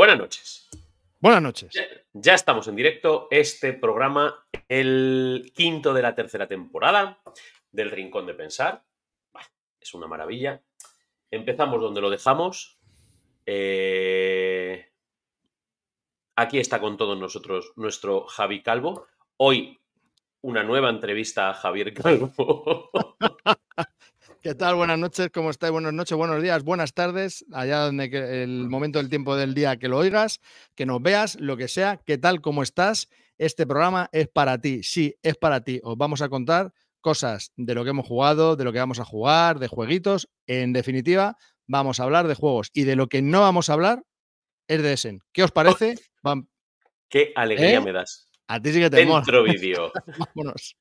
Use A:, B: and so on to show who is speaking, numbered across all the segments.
A: Buenas noches. Buenas noches. Ya, estamos en directo. Este programa, el quinto de la tercera temporada del Rincón de Pensar. es una maravilla. Empezamos donde lo dejamos. Eh, aquí está con todos nosotros nuestro Javi Calvo. Hoy una nueva entrevista a Javier Calvo.
B: ¿Qué tal? Buenas noches, ¿cómo estáis? Buenas noches, buenos días, buenas tardes, allá donde el momento del tiempo del día que lo oigas, que nos veas, lo que sea, ¿qué tal? ¿Cómo estás? Este programa es para ti, sí, es para ti. Os vamos a contar cosas de lo que hemos jugado, de lo que vamos a jugar, de jueguitos. En definitiva, vamos a hablar de juegos y de lo que no vamos a hablar es de Essen. ¿Qué os parece? Qué
A: alegría ¿Eh? me das. A ti sí que te Dentro vídeo.
B: Vámonos.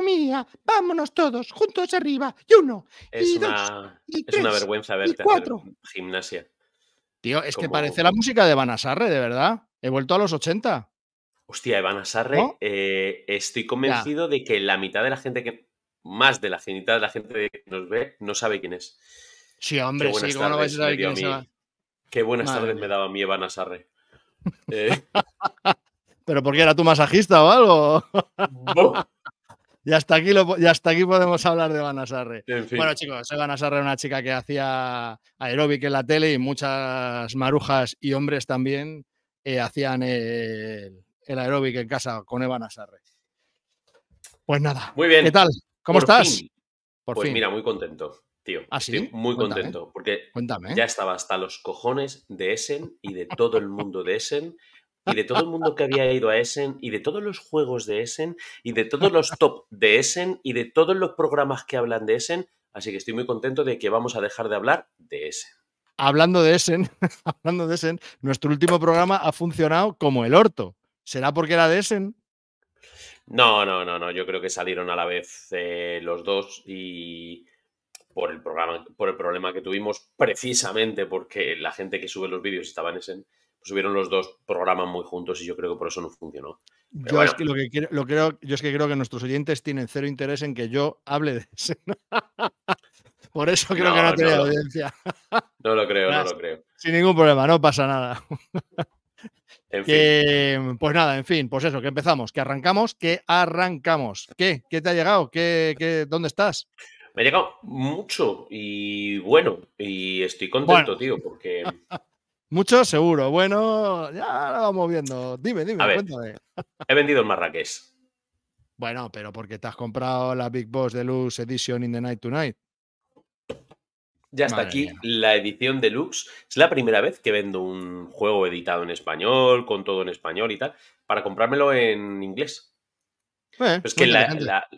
B: mía! Vámonos todos, juntos arriba. Y uno,
A: es y una, dos, es una vergüenza verte y cuatro. gimnasia. Tío, es que parece
B: la música de Banasarre, de verdad. He vuelto a los 80.
A: Hostia, Evan Asarre, eh, estoy convencido de que la mitad de la gente que. Más de la mitad de la gente que nos ve no sabe quién es.
B: Sí, hombre, sí, ¿cómo no vais a saber quién es?
A: Qué buenas tardes me daba a mí Evan Asarre. Eh.
B: ¿Pero porque era tu masajista o algo? Y hasta aquí, hasta aquí podemos hablar de Evan Asarre. Bueno, chicos, Asarre era una chica que hacía aeróbic en la tele y muchas marujas y hombres también eh, hacían el, el aeróbic en casa con Eva Asarre. Pues nada. Muy bien. ¿Qué tal? ¿Cómo estás? pues mira,
A: muy contento, tío. Así. ¿Ah, muy contento porque ya estaba hasta los cojones de Essen y de todo el mundo de Essen y de todo el mundo que había ido a Essen y de todos los juegos de Essen y de todos los top de Essen y de todos los programas que hablan de Essen. Así que estoy muy contento de que vamos a dejar de hablar de Essen.
B: Hablando de Essen, hablando de Essen, nuestro último programa ha funcionado como el orto. ¿Será porque era de Essen?
A: No, no, no, no. Yo creo que salieron a la vez eh, los dos y por el programa, por el problema que tuvimos, precisamente porque la gente que sube los vídeos estaba en Essen pues subieron los dos programas muy juntos y yo creo que por eso no funcionó.
B: yo es que lo que lo creo, yo es que creo que nuestros oyentes tienen cero interés en que yo hable de eso. por eso creo que no tiene audiencia.
A: No lo creo, no lo creo.
B: Sin ningún problema, no pasa nada. En fin. Pues nada, en fin, pues eso, que empezamos, que arrancamos, que arrancamos. ¿Qué? ¿Qué te ha llegado? ¿Qué, dónde estás? Me ha llegado mucho
A: y bueno, y estoy contento, tío, porque
B: Mucho seguro. Bueno, ya lo vamos viendo. Dime, dime, cuéntame.
A: He vendido el Marrakech.
B: Bueno, pero porque te has comprado la Big de Deluxe Edition in the Night Tonight.
A: Ya está aquí la edición deluxe. Es la primera vez que vendo un juego editado en español, con todo en español y tal, para comprármelo en inglés.
B: Eh, es que la,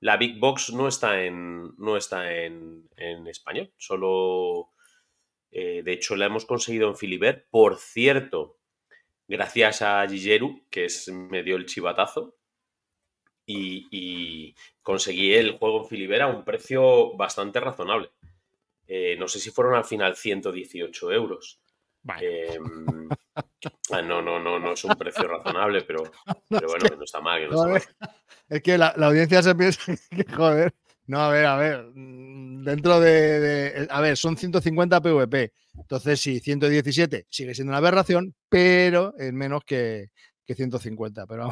A: la, Big Box no está en, no está en, en español, solo eh, de hecho, la hemos conseguido en Filibert. Por cierto, gracias a Gigeru, que me dio el chivatazo. Y, conseguí el juego en Filibert a un precio bastante razonable. Eh, no sé si fueron al final 118 euros. Em, ah, no, no, no, no es un precio razonable, pero,
B: bueno, no está mal. Es que la, la audiencia se piensa que, joder, no, a ver, a ver. Mm, dentro de, eh, A ver, son 150 PvP. Entonces, si 117 sigue siendo una aberración, pero es menos que, 150. Pero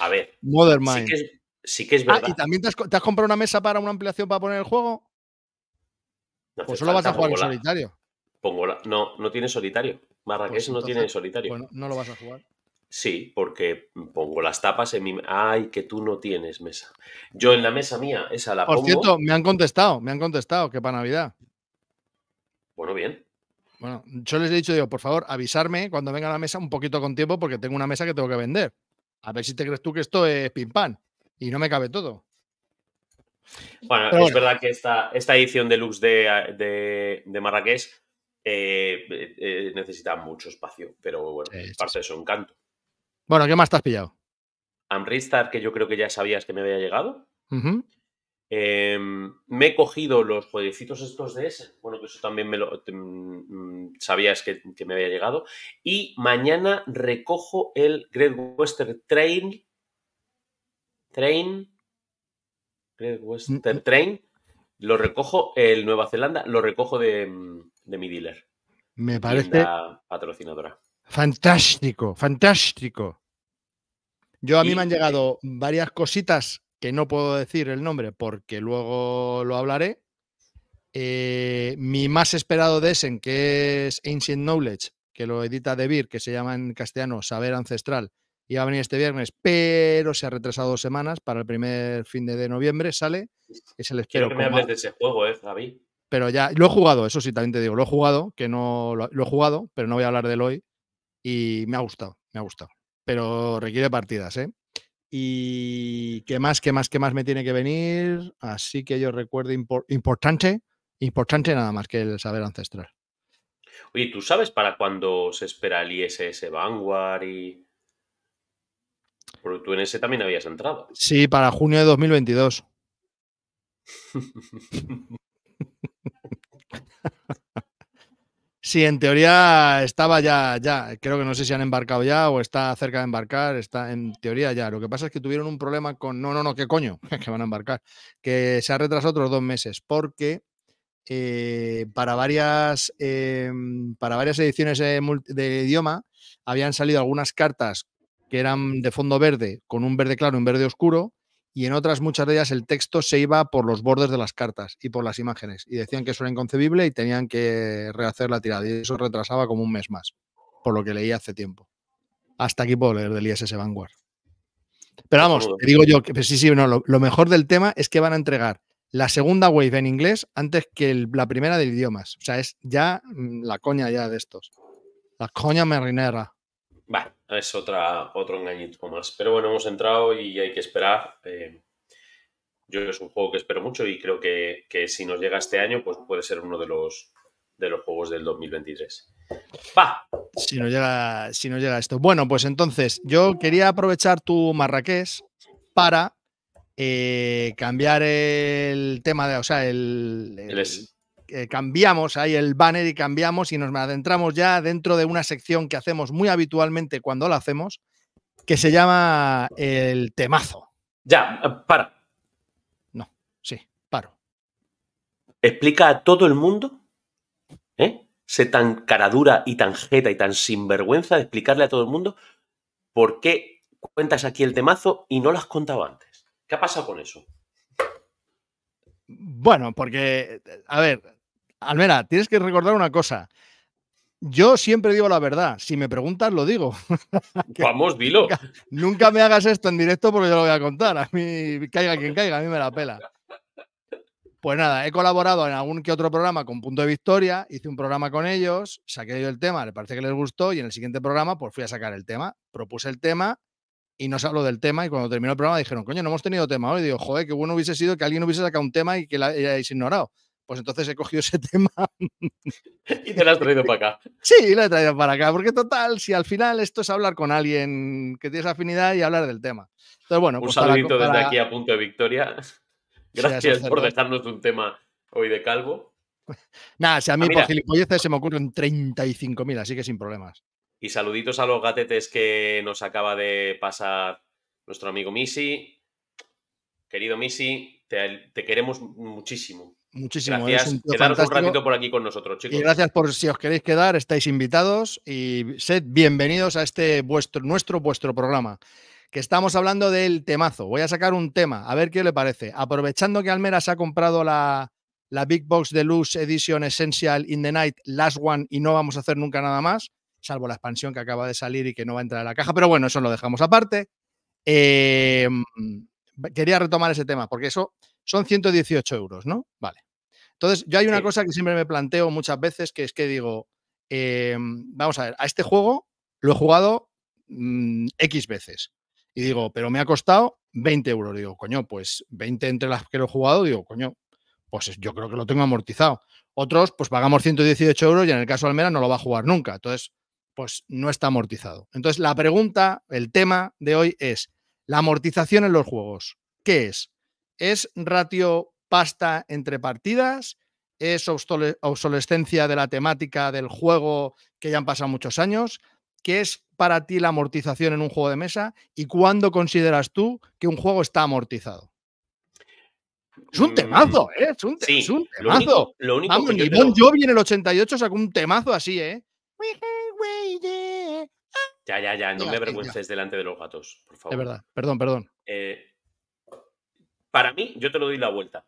B: A ver. Modern Sí que es, ah, verdad. ¿Y también te has, comprado una mesa para una ampliación para poner el juego?
A: pues solo vas a jugar en
B: solitario.
A: Pongo la, no, no tiene solitario. Marrakech pues no tiene solitario. Bueno,
B: pues no lo vas a jugar.
A: Sí, porque pongo las tapas en mi. Ay, que tú no tienes mesa. Yo en la mesa mía, esa la pongo. Por cierto,
B: me han contestado, me han contestado que para Navidad. Bueno, bien. Bueno, yo les he dicho, digo, por favor, avisarme cuando venga a la mesa un poquito con tiempo porque tengo una mesa que tengo que vender. A ver si te crees tú que esto es pim pam y no me cabe todo.
A: Bueno, es verdad que esta, esta edición deluxe de, de, de Marrakech eh, eh, eh, necesita mucho espacio, pero bueno, es parte encanto.
B: Bueno, ¿qué más te has pillado?
A: Amristar, que yo creo que ya sabías que me había llegado. Em, me he cogido los jueguecitos estos de ese. Bueno, que eso también me lo mm, sabías que, me había llegado. Y mañana recojo el Great Western Train. Train. Great Western mm, mm. Train. Lo recojo el Nueva Zelanda, lo recojo de, de mi dealer.
B: Me parece. Patrocinadora. Fantástico, fantástico. Yo a mí me han eh, llegado varias cositas que no puedo decir el nombre porque luego lo hablaré. Eh, mi más esperado de Essen, que es Ancient Knowledge, que lo edita Debir, que se llama en castellano Saber Ancestral, iba a venir este viernes, pero se ha retrasado dos semanas para el primer fin de, noviembre, sale. Es el Quiero de
A: ese juego, eh,
B: Pero ya, lo he jugado, eso sí, también te digo, lo he jugado, que no lo he jugado, pero no voy a hablar del hoy, y me ha gustado, me ha gustado. Pero requiere partidas, ¿eh? Y qué más, qué más, qué más me tiene que venir. Así que yo recuerdo importante, importante nada más que el saber ancestral.
A: Oye, ¿tú sabes para cuándo se espera el ISS Vanguard y...? Porque tú en ese también habías entrado.
B: Sí, para junio de 2022. Sí, en teoría estaba ya, ya. Creo que no sé si han embarcado ya o está cerca de embarcar. Está en teoría ya. Lo que pasa es que tuvieron un problema con. No, no, no, ¿qué coño? que van a embarcar. Que se ha retrasado otros dos meses porque eh, para, varias, em, para varias ediciones de, de, idioma habían salido algunas cartas que eran de fondo verde, con un verde claro y un verde oscuro, y en otras muchas de ellas el texto se iba por los bordes de las cartas y por las imágenes y decían que eso era inconcebible y tenían que rehacer la tirada y eso retrasaba como un mes más, por lo que leí hace tiempo. Hasta aquí puedo leer del ISS Vanguard. Pero vamos, te digo yo que pues sí, sí, no, lo, mejor del tema es que van a entregar la segunda wave en inglés antes que la primera de idiomas. O sea, es ya mm, la coña ya de estos. La coña marinera.
A: Va es otra, otro engañito más. Pero bueno, hemos entrado y hay que esperar. Eh, yo es un juego que espero mucho y creo que, si nos llega este año, pues puede ser uno de los, de los juegos del 2023. ¡Va!
B: Si nos, llega, si llega esto. Bueno, pues entonces, yo quería aprovechar tu marraqués para eh, cambiar el tema de, o sea, el, eh, cambiamos ahí el banner y cambiamos y nos adentramos ya dentro de una sección que hacemos muy habitualmente cuando la hacemos, que se llama el temazo. Ya, eh, para. No, sí, paro.
A: Explica a todo el mundo, ¿eh? Sé tan caradura y tan jeta y tan sinvergüenza de explicarle a todo el mundo por qué cuentas aquí el temazo
B: y no lo has contado antes.
A: ¿Qué ha pasado con eso?
B: Bueno, porque, a ver, Almera, tienes que recordar una cosa. Yo siempre digo la verdad. Si me preguntas, lo digo. Vamos, dilo. Nunca, me hagas esto en directo porque yo lo voy a contar. A mí, caiga quien caiga, a mí me la pela. Pues nada, he colaborado en algún que otro programa con Punto de Victoria, hice un programa con ellos, saqué yo el tema, le parece que les gustó y en el siguiente programa pues fui a sacar el tema, propuse el tema y no se habló del tema y cuando terminó el programa dijeron, coño, no hemos tenido tema hoy. Y digo, joder, qué bueno hubiese sido que alguien hubiese sacado un tema y que la hayáis ignorado pues entonces he cogido ese tema.
A: y te lo has traído para acá.
B: Sí, lo he traído para acá, porque total, si al final esto es hablar con alguien que tienes afinidad y hablar del tema. un pues saludito desde aquí a
A: Punto de Victoria.
B: Gracias por
A: dejarnos un tema hoy de calvo.
B: Nada, si a ah, mí por gilipolleces se me ocurren 35.000, así que sin problemas.
A: Y saluditos a los gatetes que nos acaba de pasar nuestro amigo Missy Querido Missy te queremos muchísimo
B: muchísimas ¿eh? Gracias. Quedaros un ratito
A: por aquí con nosotros, chicos. Y gracias
B: por si os queréis quedar, estáis invitados y sed bienvenidos a este vuestro, nuestro, vuestro programa. Que estamos hablando del temazo. Voy a sacar un tema, a ver qué le parece. Aprovechando que Almera se ha comprado la, la Big Box Deluxe Edition Essential in the Night, Last One, y no vamos a hacer nunca nada más, salvo la expansión que acaba de salir y que no va a entrar a la caja. Pero bueno, eso lo dejamos aparte. Eh, quería retomar ese tema, porque eso son 118 euros, ¿no? Vale. Entonces, yo hay una cosa que siempre me planteo muchas veces, que es que digo, em, vamos a ver, a este juego lo he jugado X mm, veces. Y digo, pero me ha costado 20 euros. Digo, coño, pues 20 entre las que lo he jugado, digo, coño, pues yo creo que lo tengo amortizado. Otros, pues pagamos 118 euros y en el caso de Almera no lo va a jugar nunca. Entonces, pues no está amortizado. Entonces, la pregunta, el tema de hoy es, la amortización en los juegos, ¿qué es? ¿Es ratio pasta entre partidas? ¿Es obsolescencia de la temática del juego que ya han pasado muchos años? ¿Qué es para ti la amortización en un juego de mesa? ¿Y cuándo consideras tú que un juego está amortizado? Es un mm, temazo, ¿eh? Es un, temazo. Lo único, Vamos, en el 88 sacó un temazo así, ¿eh?
A: Ya, ya, ya, no me avergüences delante de los gatos, por favor. Es
B: verdad, perdón, perdón.
A: Eh, para mí, yo te lo doy la vuelta.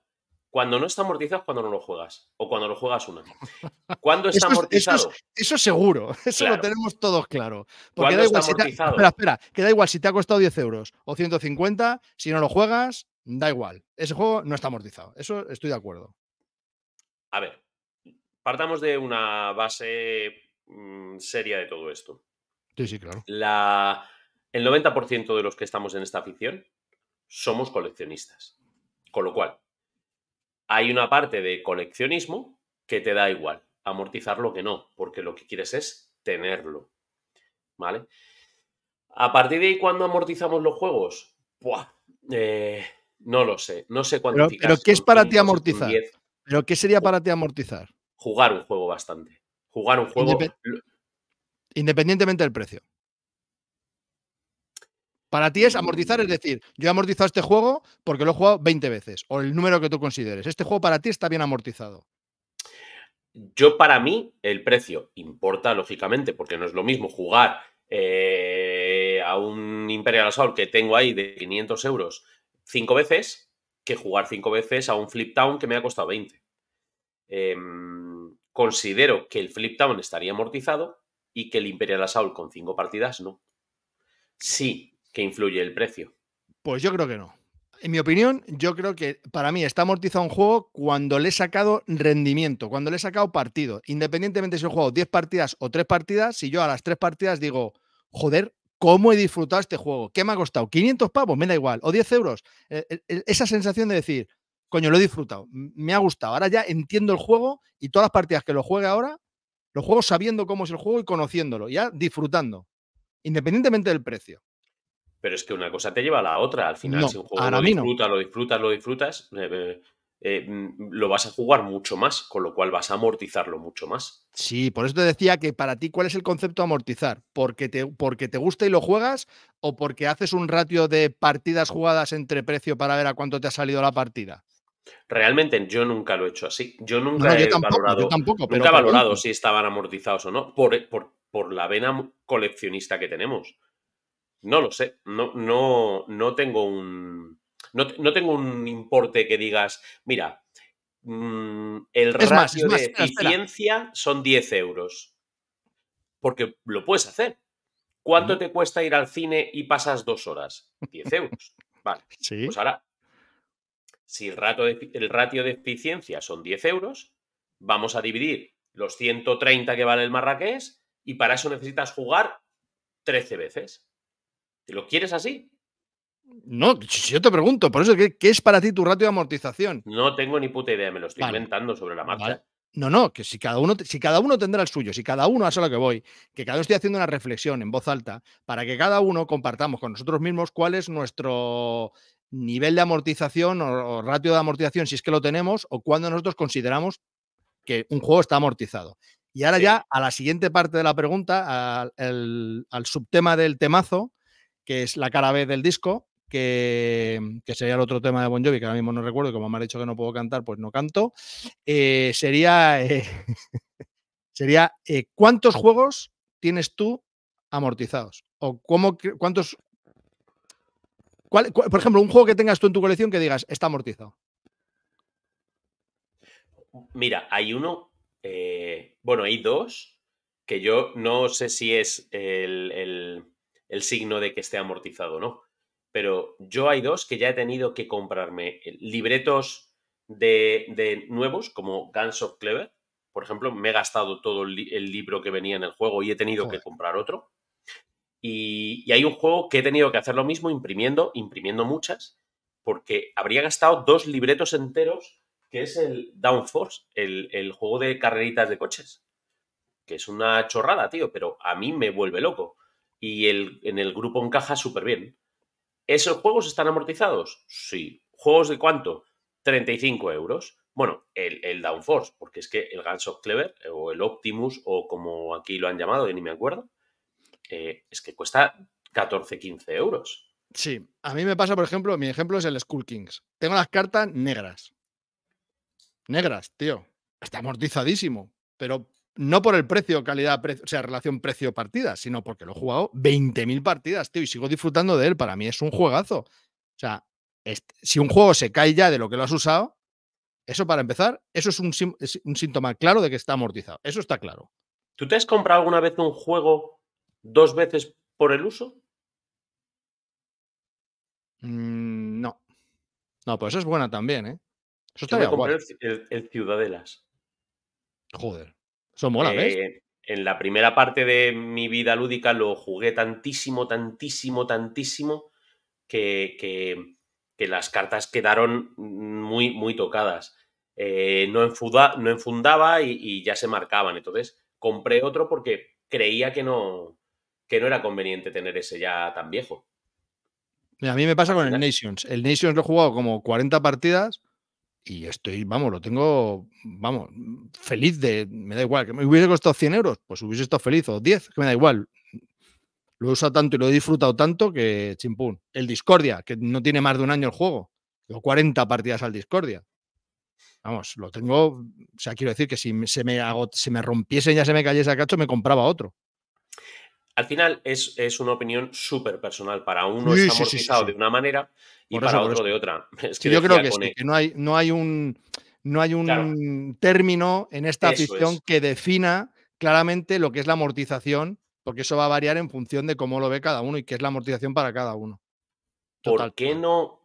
A: Cuando no está amortizado es cuando no lo juegas. O cuando lo juegas una. Cuando está amortizado.
B: Eso, es, seguro. Eso lo tenemos todos claro. Porque da igual si espera, espera, que da igual si te ha costado 10 euros o 150, si no lo juegas, da igual. Ese juego no está amortizado. Eso estoy de acuerdo.
A: A ver, partamos de una base mm, seria de todo esto. Sí, sí, claro. el 90% de los que estamos en esta afición somos coleccionistas. Con lo cual, hay una parte de coleccionismo que te da igual, amortizarlo que no, porque lo que quieres es tenerlo. ¿Vale? A partir de ahí, ¿cuándo amortizamos los juegos? Eh, no lo sé, no sé cuándo. Pero, ¿qué es para ti amortizar?
B: ¿Pero qué sería para ti amortizar?
A: Jugar un juego bastante. Jugar un juego.
B: Independientemente del precio. Para ti es amortizar, es decir, yo he amortizado este juego porque lo he jugado 20 veces, o el número que tú consideres. Este juego para ti está bien amortizado.
A: Yo, para mí, el precio importa, lógicamente, porque no es lo mismo jugar eh, a un Imperial Assault que tengo ahí de 500 euros cinco veces que jugar cinco veces a un Flip Town que me ha costado 20. Em, considero que el Flip Town estaría amortizado y que el Imperial Assault con cinco partidas no. Sí, que influye el precio.
B: Pues yo creo que no. En mi opinión, yo creo que para mí está amortizado un juego cuando le he sacado rendimiento, cuando le he sacado partido. Independientemente si he jugado 10 partidas o 3 partidas, si yo a las 3 partidas digo, joder, ¿cómo he disfrutado este juego? ¿Qué me ha costado? ¿500 pavos? Me da igual. ¿O 10 euros? E, e, e, esa sensación de decir, coño, lo he disfrutado, me ha gustado. Ahora ya entiendo el juego y todas las partidas que lo juegue ahora, lo juego sabiendo cómo es el juego y conociéndolo, ya disfrutando, independientemente del precio.
A: Pero es que una cosa te lleva a la otra. Al final, si un juego lo disfrutas, lo disfrutas, lo eh, disfrutas, eh, eh, lo vas a jugar mucho más, con lo cual vas a amortizarlo mucho más.
B: Sí, por eso te decía que para ti, ¿cuál es el concepto de amortizar? ¿Porque te, porque te gusta y lo juegas o porque haces un ratio de partidas jugadas entre precio para ver a cuánto te ha salido la partida?
A: Realmente yo nunca lo he hecho así. Yo nunca he valorado, nunca valorado si estaban amortizados o no, por, por, por la vena coleccionista que tenemos. No lo sé, no, no, no tengo un. No, tengo un importe que digas, mira, mm, el ratio de eficiencia son 10 euros. Porque lo puedes hacer. ¿Cuánto te cuesta ir al cine y pasas dos horas? 10 euros. Vale. Pues ahora, si el, rato el ratio de eficiencia son 10 euros, vamos a dividir los 130 que vale el marrakech y para eso necesitas jugar 13 veces. ¿Lo quieres así?
B: No, yo te pregunto, por eso, ¿qué, es para ti tu ratio de amortización?
A: No tengo ni puta idea, me lo estoy inventando
B: sobre la marcha. No, no, que si cada, uno, si cada uno tendrá el suyo, si cada uno, a eso lo que voy, que cada uno esté haciendo una reflexión en voz alta para que cada uno compartamos con nosotros mismos cuál es nuestro nivel de amortización o, ratio de amortización, si es que lo tenemos, o cuando nosotros consideramos que un juego está amortizado. Y ahora ya a la siguiente parte de la pregunta, al subtema del temazo, que es la cara B del disco, que, sería el otro tema de Bon Jovi, que ahora mismo no recuerdo, como me han dicho que no puedo cantar, pues no canto, eh, sería, eh, sería eh, ¿cuántos juegos tienes tú amortizados? ¿O cómo, cuántos... por ejemplo, un juego que tengas tú en tu colección que digas, está amortizado.
A: Mira, hay uno, bueno, hay dos, que yo no sé si es el el signo de que esté amortizado o no. Pero yo hay dos que ya he tenido que comprarme eh, libretos de, de nuevos, como Guns of Clever. Por ejemplo, me he gastado todo el, libro que venía en el juego y he tenido que comprar otro. Y, hay un juego que he tenido que hacer lo mismo imprimiendo, imprimiendo muchas, porque habría gastado dos libretos enteros, que es el Downforce, el, el juego de carreritas de coches. Que es una chorrada, tío, pero a mí me vuelve loco y el, en el grupo encaja súper bien. ¿Esos juegos están amortizados? Sí. ¿Juegos de cuánto? 35 euros. Bueno, el, Downforce, porque es que el Guns of Clever o el Optimus o como aquí lo han llamado, ni me acuerdo, eh, es que cuesta 14, 15 euros.
B: Sí, a mí me pasa, por ejemplo, mi ejemplo es el Skull Kings. Tengo las cartas negras. Negras, tío. Está amortizadísimo. Pero no por el precio, calidad, o sea, relación precio-partida, sino porque lo he jugado 20.000 partidas, tío, y sigo disfrutando de él. Para mí es un juegazo. O sea, si un juego se cae ya de lo que lo has usado, eso para empezar, eso es un, síntoma claro de que está amortizado. Eso está claro.
A: ¿Tú te has comprado alguna vez un juego dos veces por el uso?
B: Mm, no. No, pues eso es buena también, ¿eh? Eso está Yo
A: el Ciudadelas.
B: Joder. Son mola, eh,
A: en la primera parte de mi vida lúdica lo jugué tantísimo, tantísimo, tantísimo que, que, las cartas quedaron muy, muy tocadas. Eh, no, no, enfundaba y, ya se marcaban. Entonces compré otro porque creía que no, que no era conveniente tener ese ya tan viejo.
B: a mí me pasa con el Nations. El Nations lo he jugado como 40 partidas y estoy, vamos, lo tengo, vamos, feliz de, me da igual, que me hubiese costado 100 euros, pues hubiese estado feliz, o 10, que me da igual. Lo he usado tanto y lo he disfrutado tanto que chimpún. El Discordia, que no tiene más de un año el juego, tengo 40 partidas al Discordia. Vamos, lo tengo, o sea, quiero decir que si se me, se me rompiese y ya se me cayese a cacho, me compraba otro
A: al final es, es una opinión súper personal. Para uno es amortizado de una manera
B: y para otro de
A: otra. yo creo que,
B: no, hay, no hay un, no hay un término en esta ficción que defina claramente lo que es la amortización, porque eso va a variar en función de cómo lo ve cada uno y qué es la amortización para cada uno.
A: ¿Por qué no?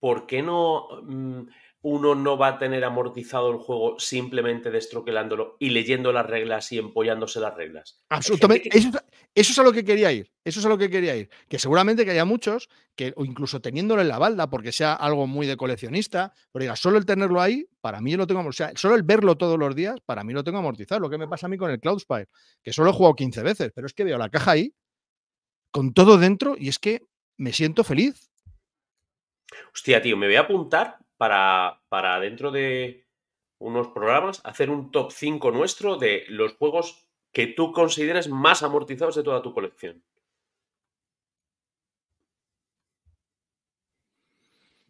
A: ¿Por qué no? Mm, uno no va a tener amortizado el juego simplemente destroquelándolo y leyendo las reglas y empollándose las reglas.
B: Absolutamente. Eso, es a lo que quería ir. Eso es a lo que quería ir. Que seguramente que haya muchos que, o incluso teniéndolo en la balda, porque sea algo muy de coleccionista, pero diga, solo el tenerlo ahí, para mí lo tengo solo el verlo todos los días, para mí lo tengo amortizado. Lo que me pasa a mí con el Cloudspire, que solo he jugado 15 veces, pero es que veo la caja ahí, con todo dentro, y es que me siento feliz.
A: Hostia, tío, me voy a apuntar para, para dentro de unos programas hacer un top 5 nuestro de los juegos que tú consideres más amortizados de toda tu colección.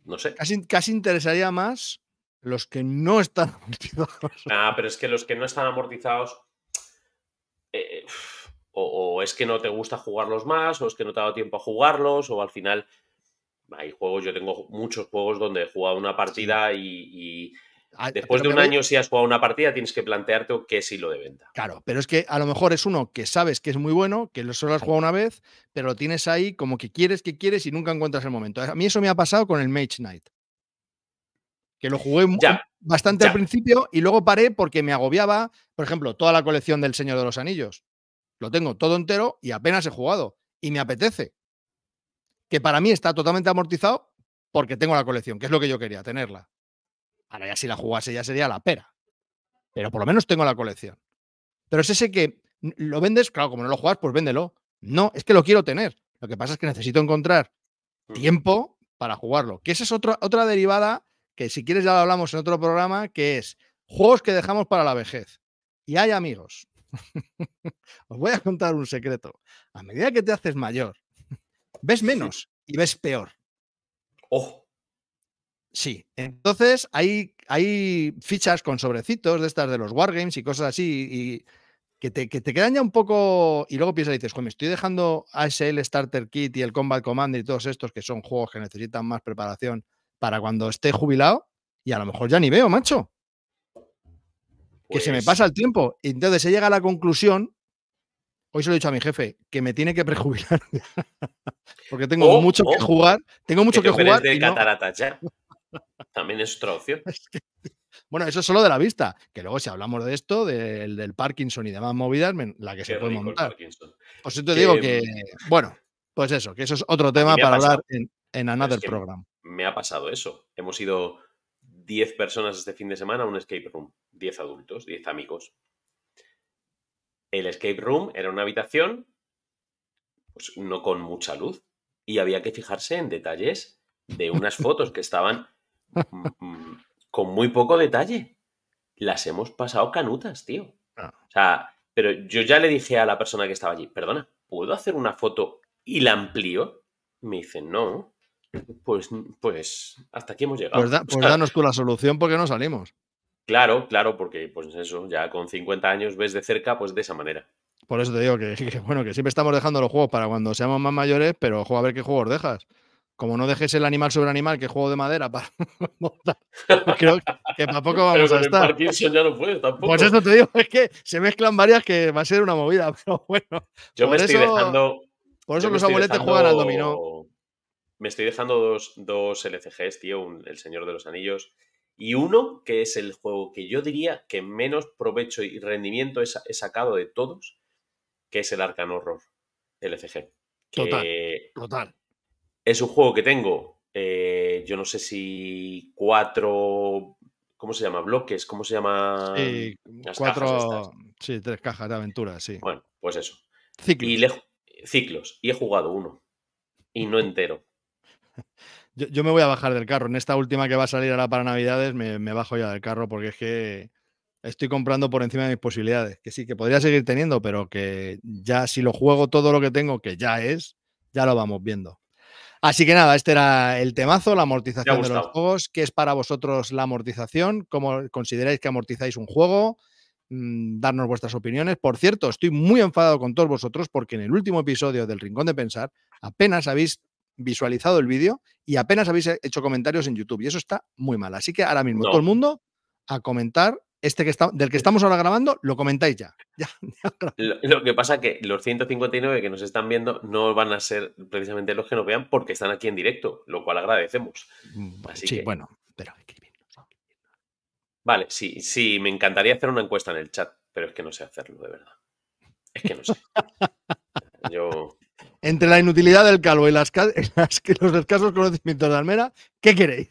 B: No sé. Casi, casi interesaría más los que no están amortizados.
A: Ah, pero es que los que no están amortizados. Eh, o, o, es que no te gusta jugarlos más, o es que no te ha dado tiempo a jugarlos, o al final hay juegos, yo tengo muchos juegos donde he jugado una partida y, ah, eh, después de un año, si has jugado una partida, tienes que plantearte qué lo de venta.
B: Claro, pero es que a lo mejor es uno que sabes que es muy bueno, que solo has jugado una vez, pero lo tienes ahí como que quieres, que quieres y nunca encuentras el momento. A mí eso me ha pasado con el Mage Knight. Que lo jugué bastante al principio y luego paré porque me agobiaba, por ejemplo, toda la colección del Señor de los Anillos. Lo tengo todo entero y apenas he jugado. Y me apetece que para mí está totalmente amortizado porque tengo la colección, que es lo que yo quería, tenerla. Ahora ya si la jugase ya sería la pera. Pero por lo menos tengo la colección. Pero es ese que lo vendes, claro, como no lo juegas, pues véndelo. No, es que lo quiero tener. Lo que pasa es que necesito encontrar tiempo para jugarlo. Que esa es otra, otra derivada que si quieres ya lo hablamos en otro programa, que es juegos que dejamos para la vejez. Y hay amigos. Os voy a contar un secreto. A medida que te haces mayor, ves menos y ves peor. ¡Oh! Sí, entonces hay, hay fichas con sobrecitos de estas de los Wargames y cosas así y que te, que te quedan ya un poco y luego piensas y dices, joder, me estoy dejando ASL Starter Kit y el Combat Commander y todos estos que son juegos que necesitan más preparación para cuando esté jubilado y a lo mejor ya ni veo, macho. Que se me pues pasa el tiempo. Y entonces se llega a la conclusión hoy se lo he dicho a mi jefe, que me tiene que prejubilar. Porque tengo oh, mucho que oh. jugar. Tengo mucho que, jugar. De
A: También es otra opción.
B: bueno, eso es solo de la vista. Que luego, si hablamos de esto, del, Parkinson y demás movidas, la que se puede montar. O sea, te digo mm. que. Bueno, pues eso, que eso es otro tema para hablar en, Another Program.
A: Me ha pasado eso. Hemos ido 10 personas este fin de semana a un escape room. 10 adultos, 10 amigos el escape room era una habitación, pues, no con mucha luz, y había que fijarse en detalles de unas fotos que estaban mm, mm, con muy poco detalle. Las hemos pasado canutas, tío. Ah. O sea, pero yo ya le dije a la persona que estaba allí, perdona, ¿puedo hacer una foto y la amplío? Me dice, no. Pues, pues hasta aquí hemos llegado. Pues, pues danos
B: tú la solución porque no salimos.
A: Claro, claro, porque pues eso, ya con 50 años ves de cerca, pues de esa manera.
B: Por eso te digo que, bueno, que siempre estamos dejando los juegos para cuando seamos más mayores, pero a ver qué juegos dejas. Como no dejes el animal sobre animal, que juego de madera para pues creo que tampoco vamos a estar.
A: Pues eso te digo,
B: es que se mezclan varias que va a ser una movida, pero bueno. Yo me estoy dejando. Por eso los abueletes juegan al dominó.
A: Me estoy dejando dos, LCGs, tío, El Señor de los Anillos y uno que es el juego que yo diría que menos provecho y rendimiento he sacado de todos, que es el Arcan Horror LCG. Total, total. Es un juego que tengo, eh, yo no sé si cuatro, ¿cómo se llama? Bloques, ¿cómo se llama? Sí, cuatro,
B: sí, tres cajas de aventura, sí. Bueno,
A: pues eso. Ciclos. Y ciclos. Y he jugado uno. Y no entero.
B: Yo, me voy a bajar del carro. En esta última que va a salir ahora para Navidades, me, bajo ya del carro porque es que estoy comprando por encima de mis posibilidades. Que sí, que podría seguir teniendo, pero que ya si lo juego todo lo que tengo, que ya es, ya lo vamos viendo. Así que nada, este era el temazo, la amortización de los juegos. ¿Qué es para vosotros la amortización? ¿Cómo consideráis que amortizáis un juego? Mm, darnos vuestras opiniones. Por cierto, estoy muy enfadado con todos vosotros porque en el último episodio del Rincón de Pensar apenas habéis visualizado el vídeo y apenas habéis hecho comentarios en YouTube. Y eso está muy mal. Así que ahora mismo todo el mundo a comentar este que está, del que estamos ahora grabando, lo comentáis ya.
A: Lo, que pasa que los 159 que nos están viendo no van a ser precisamente los que nos vean porque están aquí en directo, lo cual agradecemos.
B: Mm, sí, bueno, pero
A: Vale, sí, sí, me encantaría hacer una encuesta en el chat, pero es que no sé hacerlo, de verdad. Es que no sé. Yo
B: entre la inutilidad del calvo y las, los escasos conocimientos de Almera, ¿qué queréis?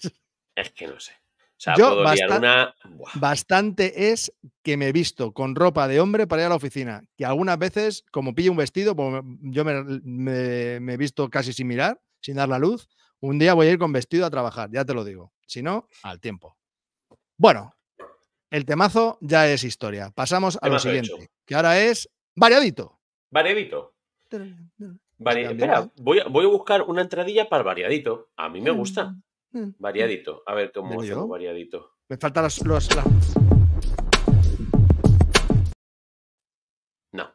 B: Es que no sé. Yo bastante es que me he visto con ropa de hombre para ir a la oficina. Que algunas veces, como pillo un vestido, pues yo me he visto casi sin mirar, sin dar la luz. Un día voy a ir con vestido a trabajar, ya te lo digo. Si no, al tiempo. Bueno, el temazo ya es historia. Pasamos a lo siguiente, que ahora es variadito. Variadito.
A: Espera, voy a, buscar una entradilla para variadito. A mí me
B: mm. gusta. Mm.
A: Variadito. A ver cómo es variadito. Me faltan los, No.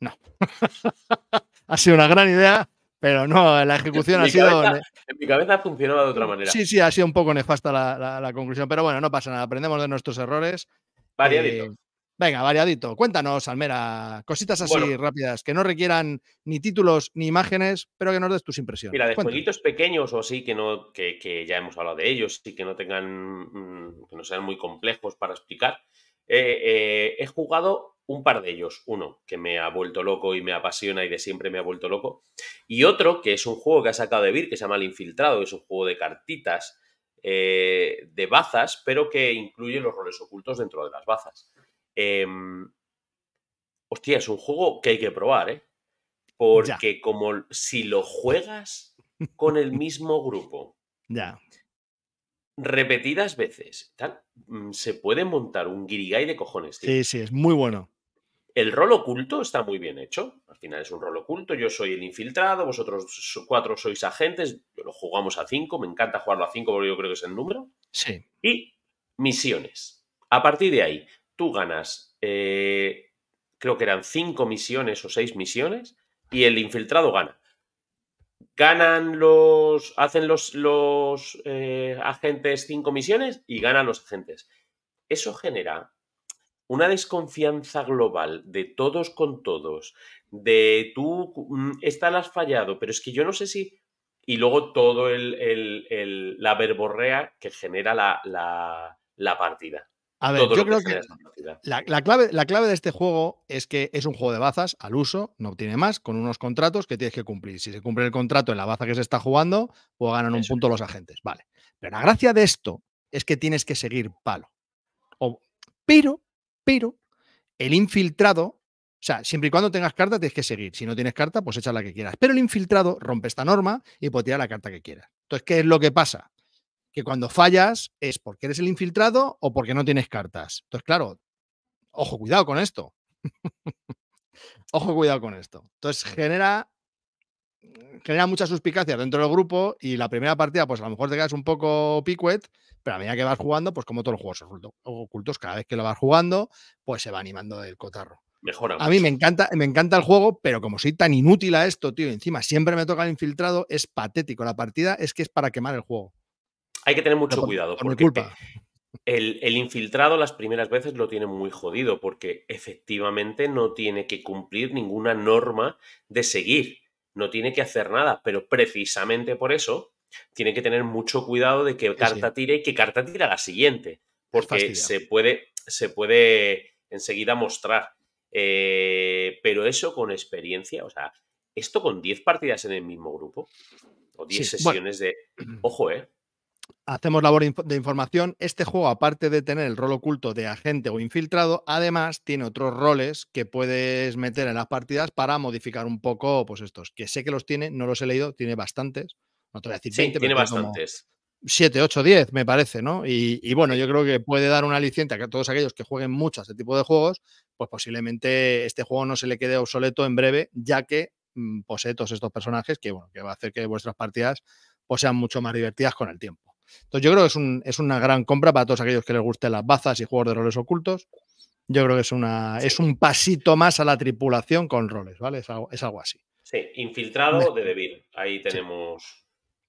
A: No.
B: ha sido una gran idea, pero no, la ejecución ha sido. en
A: mi cabeza ha funcionado de otra manera. Sí, sí,
B: ha sido un poco nefasta la, conclusión, pero bueno, no pasa nada. Aprendemos de nuestros errores. Variadito. Eh, Venga, variadito. Cuéntanos, Almera, cositas así rápidas que no requieran ni títulos ni imágenes, pero que nos des tus impresiones. Mira, de jueguitos
A: pequeños o así que no, que, ya hemos hablado de ellos y que no tengan, mm, que no sean muy complejos para explicar. Eh, eh, he jugado un par de ellos. Uno que me ha vuelto loco y me apasiona y de siempre me ha vuelto loco. Y otro que es un juego que ha sacado de Vir que se llama El Infiltrado, es un juego de cartitas eh, de bazas, pero que incluye los roles ocultos dentro de las bazas. Em, hostia, es un juego que hay que probar, ¿eh? Porque como si lo juegas con el mismo grupo. Ya. Repetidas veces, mm, se puede montar un guirigay de cojones. Sí,
B: sí, es muy bueno.
A: El rol oculto está muy bien hecho. Al final es un rol oculto. Yo soy el infiltrado, vosotros cuatro sois agentes. Lo jugamos a cinco. Me encanta jugarlo a cinco porque yo creo que es el número. Sí. Y misiones. A partir de ahí, tú ganas, eh, creo que eran cinco misiones o seis misiones, y el infiltrado gana. Ganan los, hacen los, los eh, agentes cinco misiones y ganan los agentes. Eso genera una desconfianza global de todos con todos, de tú, mm, esta la has fallado, pero es que yo no sé si... Y luego todo el, el la verborrea que genera la, la, la partida.
B: A ver, yo creo que, la, clave, la clave de este juego es que es un juego de bazas al uso, no obtiene más, con unos contratos que tienes que cumplir. Si se cumple el contrato en la baza que se está jugando, pues ganan un punto los agentes. Vale. Pero la gracia de esto es que tienes que seguir palo. O, pero, pero, el infiltrado, o sea, siempre y cuando tengas carta tienes que seguir. Si no tienes carta, pues echa la que quieras. Pero el infiltrado rompe esta norma y puede tirar la carta que quieras. Entonces, ¿qué es lo que pasa? que cuando fallas es porque eres el infiltrado o porque no tienes cartas. Entonces, claro, ojo, cuidado con esto. ojo, cuidado con esto. Entonces, genera, genera muchas suspicacias dentro del grupo y la primera partida, pues a lo mejor te quedas un poco picuet, pero a medida que vas jugando, pues como todos los juegos ocultos, cada vez que lo vas jugando, pues se va animando el cotarro. A mí me encanta, me encanta el juego, pero como soy tan inútil a esto, tío, encima siempre me toca el infiltrado, es patético. La partida es que es para quemar el juego
A: hay que tener mucho cuidado. porque El, infiltrado las primeras veces lo tiene muy jodido porque efectivamente no tiene que cumplir ninguna norma de seguir, no tiene que hacer nada, pero precisamente por eso tiene que tener mucho cuidado de qué carta tire y qué carta tira la siguiente, porque se puede, se puede enseguida mostrar. Eh, pero eso con experiencia, o sea, esto con 10 partidas en el mismo grupo, o 10 sesiones de... Ojo, ¿eh?
B: hacemos labor de información, este juego, aparte de tener el rol oculto de agente o infiltrado, además tiene otros roles que puedes meter en las partidas para modificar un poco, pues estos, que sé que los tiene, no los he leído, tiene bastantes. No te voy a decir sí, tiene bastantes. 7, 8, 10, me parece, ¿no? Y, bueno, yo creo que puede dar una licencia que a todos aquellos que jueguen mucho a este tipo de juegos, pues posiblemente este juego no se le quede obsoleto en breve, ya que mm, posee todos estos personajes que, bueno, que va a hacer que vuestras partidas pues, sean mucho más divertidas con el tiempo. Entonces yo creo que es, una gran compra para todos aquellos que les gusten las bazas y juegos de roles ocultos. Yo creo que es, una, es un pasito más a la tripulación con roles, ¿vale? Es algo, así.
A: Sí, infiltrado de Devil. Ahí tenemos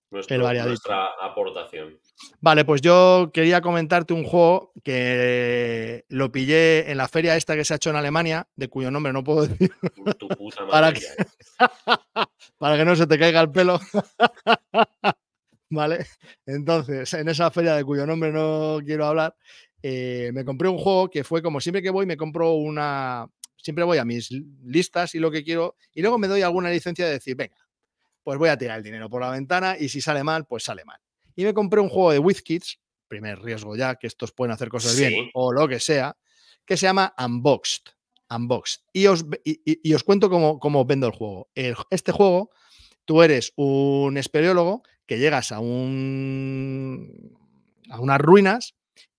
A: nuestra aportación.
B: Vale, pues yo quería comentarte un juego que lo pillé en la feria esta que se ha hecho en Alemania, de cuyo nombre no puedo decir. para, que, ¿eh? para que no se te caiga el pelo. ¿vale? Entonces, en esa feria de cuyo nombre no quiero hablar, eh, me compré un juego que fue como siempre que voy, me compro una. Siempre voy a mis listas y lo que quiero, y luego me doy alguna licencia de decir, venga, pues voy a tirar el dinero por la ventana y si sale mal, pues sale mal. Y me compré un juego de WizKids, primer riesgo ya, que estos pueden hacer cosas bien o lo que sea, que se llama Unboxed. Unboxed. Y os, y, os cuento cómo, vendo el juego. este juego, tú eres un espeleólogo que llegas a unas ruinas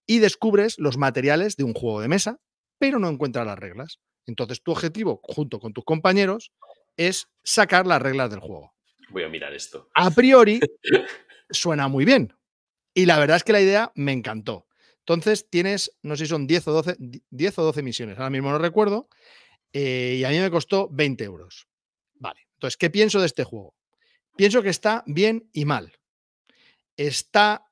B: y descubres los materiales de un juego de mesa, pero no encuentras las reglas. Entonces, tu objetivo, junto con tus compañeros, es sacar las reglas del juego.
A: Voy a mirar esto.
B: A priori, suena muy bien. Y la verdad es que la idea me encantó. Entonces, tienes, no sé si son 10 o 12, 10 o 12 misiones, ahora mismo no recuerdo, eh, y a mí me costó 20 euros. Vale. Entonces, ¿qué pienso de este juego? Pienso que está bien y mal. Está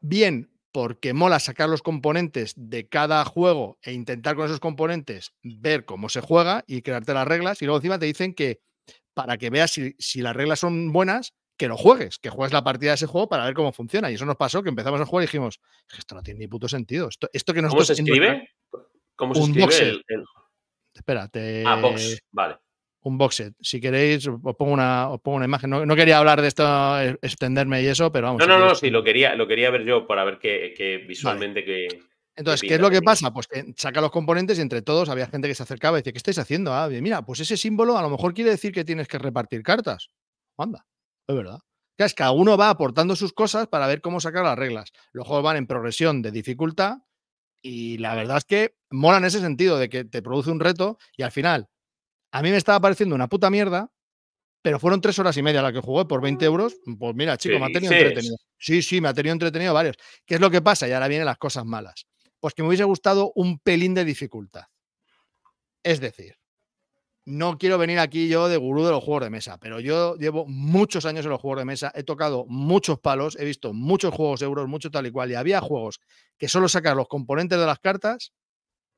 B: bien porque mola sacar los componentes de cada juego e intentar con esos componentes ver cómo se juega y crearte las reglas. Y luego encima te dicen que para que veas si, las reglas son buenas, que lo juegues, que juegues la partida de ese juego para ver cómo funciona. Y eso nos pasó, que empezamos a jugar y dijimos, esto no tiene ni puto sentido. Esto, que nos ¿Cómo se escribe?
A: ¿Cómo se escribe el,
B: Espérate. Ah, box, vale un box set. Si queréis, os pongo una, os una imagen. No, quería hablar de esto, eh, extenderme y eso, pero vamos. No, no, no, sí,
A: lo quería, lo quería ver yo para ver que, visualmente que.
B: Entonces, ¿qué es lo que pasa? Pues que saca los componentes y entre todos había gente que se acercaba y decía, ¿qué estáis haciendo? Ah, mira, pues ese símbolo a lo mejor quiere decir que tienes que repartir cartas. Anda, es verdad. que es que cada uno va aportando sus cosas para ver cómo sacar las reglas. Los juegos van en progresión de dificultad y la verdad es que mola en ese sentido de que te produce un reto y al final a mí me estaba pareciendo una puta mierda, pero fueron tres horas y media la que jugué por 20 mm. euros. Pues mira, chico, me ha tenido entretenido. Sí, sí, me ha tenido entretenido varios. ¿Qué es lo que pasa? Y ahora vienen las cosas malas. Pues que me hubiese gustado un pelín de dificultad. Es decir, no quiero venir aquí yo de gurú de los juegos de mesa, pero yo llevo muchos años en los juegos de mesa, he tocado muchos palos, he visto muchos juegos euros, mucho tal y cual, y había juegos que solo sacar los componentes de las cartas,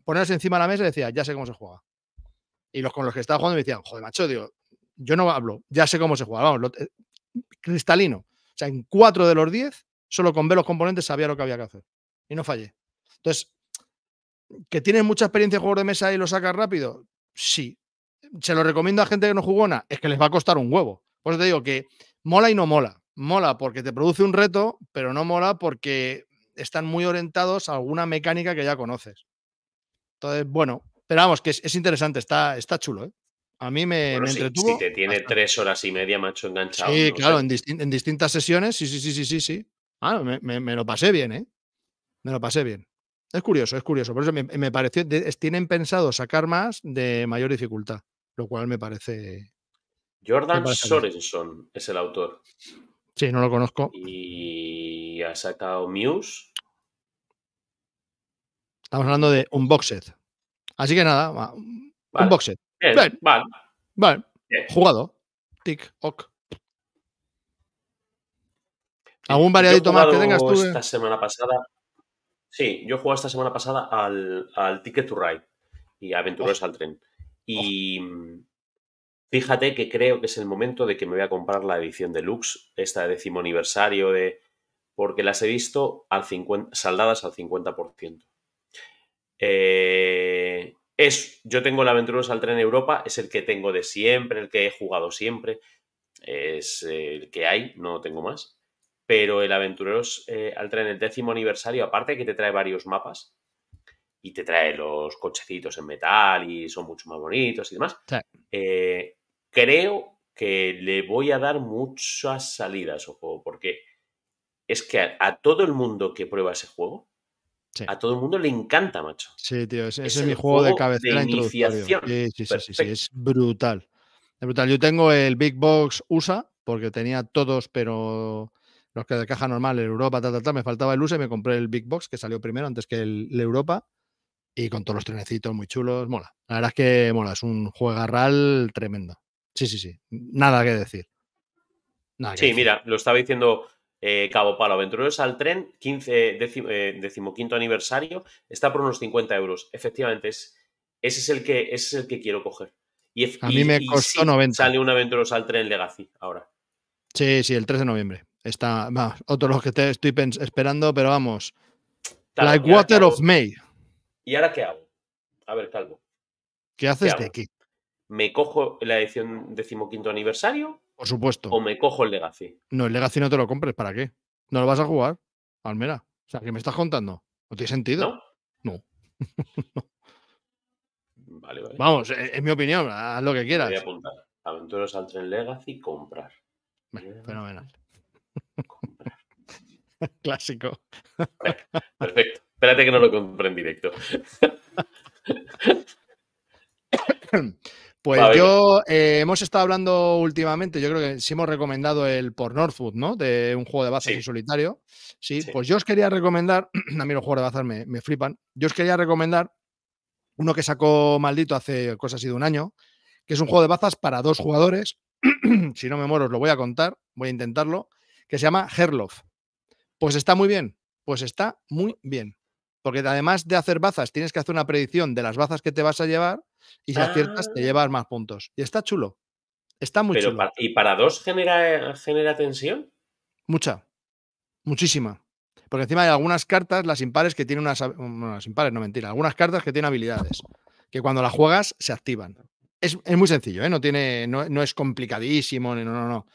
B: ponerse encima de la mesa y decía, ya sé cómo se juega. Y los con los que estaba jugando me decían, joder, macho, digo, yo no hablo, ya sé cómo se juega, vamos, cristalino. O sea, en cuatro de los diez, solo con ver los componentes sabía lo que había que hacer. Y no fallé. Entonces, ¿que tienes mucha experiencia de jugador de mesa y lo sacas rápido? Sí. ¿Se lo recomiendo a gente que no jugona? Es que les va a costar un huevo. Por eso te digo que mola y no mola. Mola porque te produce un reto, pero no mola porque están muy orientados a alguna mecánica que ya conoces. Entonces, bueno, pero vamos, que es, interesante, está, está chulo, ¿eh? A mí me, entretuvo. Si te tiene
A: tres horas y media, macho, enganchado. Sí, claro, en,
B: distintas sesiones, sí, sí, sí, sí, sí, sí. me, lo pasé bien, ¿eh? Me lo pasé bien. Es curioso, es curioso. Por eso me, pareció, tienen pensado sacar más de mayor dificultad, lo cual me parece...
A: Jordan Sorenson es el autor. Sí, no lo conozco. Y ha sacado Muse.
B: Estamos hablando de Unboxed. Así que nada, va. un box Vale. Jugado. Tic, ok. ¿Algún variadito más que tengas tú? Esta
A: semana pasada. Sí, yo he esta semana pasada al, Ticket to Ride y Aventuras al Tren. Y mm, fíjate que creo que es el momento de que me voy a comprar la edición deluxe, esta de décimo aniversario, de, porque las he visto al 50, saldadas al 50%. Eh, es, yo tengo el Aventureros al Tren Europa, es el que tengo de siempre, el que he jugado siempre, es el que hay, no tengo más. Pero el Aventureros eh, al Tren, el décimo aniversario, aparte que te trae varios mapas y te trae los cochecitos en metal y son mucho más bonitos y demás, eh, creo que le voy a dar muchas salidas o juego porque es que a todo el mundo que prueba ese juego a todo el mundo le encanta,
B: macho. Sí, tío, ese, es, mi juego, de cabecera de iniciación Sí, sí, sí, es brutal. Es brutal. Yo tengo el Big Box USA, porque tenía todos, pero los que de caja normal, el Europa, tal, tal, tal. me faltaba el USA y me compré el Big Box, que salió primero antes que el, Europa, y con todos los trenecitos muy chulos, mola. La verdad es que mola, es un juegarral tremendo. Sí, sí, sí, nada que decir.
A: sí, mira, lo estaba diciendo eh, Cabo Palo, Aventureros al Tren, 15, eh, decimoquinto aniversario, está por unos 50 euros. Efectivamente, es, ese, es el que, es el que quiero coger. Y, a mí me costó 90. Sale un Aventureros al Tren Legacy ahora.
B: Sí, sí, el 3 de noviembre. Está, más, otro los que te estoy esperando, pero vamos. like Water of May.
A: ¿Y ahora qué hago? A ver, Calvo.
B: ¿Qué haces de aquí?
A: Me cojo la edición decimoquinto aniversario
B: por supuesto. O me
A: cojo el Legacy.
B: No, el Legacy no te lo compres, ¿para qué? No lo vas a jugar, Almera. O sea, ¿qué me estás contando? ¿No tiene sentido? No. vale, vale. Vamos, e-, es mi opinión, haz lo que quieras. Voy a apuntar.
A: Aventuras al tren Legacy, comprar.
B: fenomenal. Clásico.
A: perfecto. Espérate que no lo compre en directo. Pues
B: yo eh, hemos estado hablando últimamente, yo creo que sí hemos recomendado el por Northwood, ¿no? De un juego de bazas en solitario. Sí, pues yo os quería recomendar, a mí los juegos de bazas me, me, flipan, yo os quería recomendar uno que sacó Maldito hace cosa así de un año, que es un juego de bazas para dos jugadores, si no me muero os lo voy a contar, voy a intentarlo, que se llama Herlof. Pues está muy bien, pues está muy bien. Porque además de hacer bazas, tienes que hacer una predicción de las bazas que te vas a llevar y si aciertas, te ah. llevas más puntos. Y está chulo. Está muy chulo. ¿Y para dos
A: genera, genera tensión?
B: Mucha. Muchísima. Porque encima hay algunas cartas, las impares, que tienen unas. impares, no mentira. Algunas cartas que tienen habilidades. Que cuando las juegas se activan. Es, muy sencillo, ¿eh? No, tiene, no, es complicadísimo, no, no, no.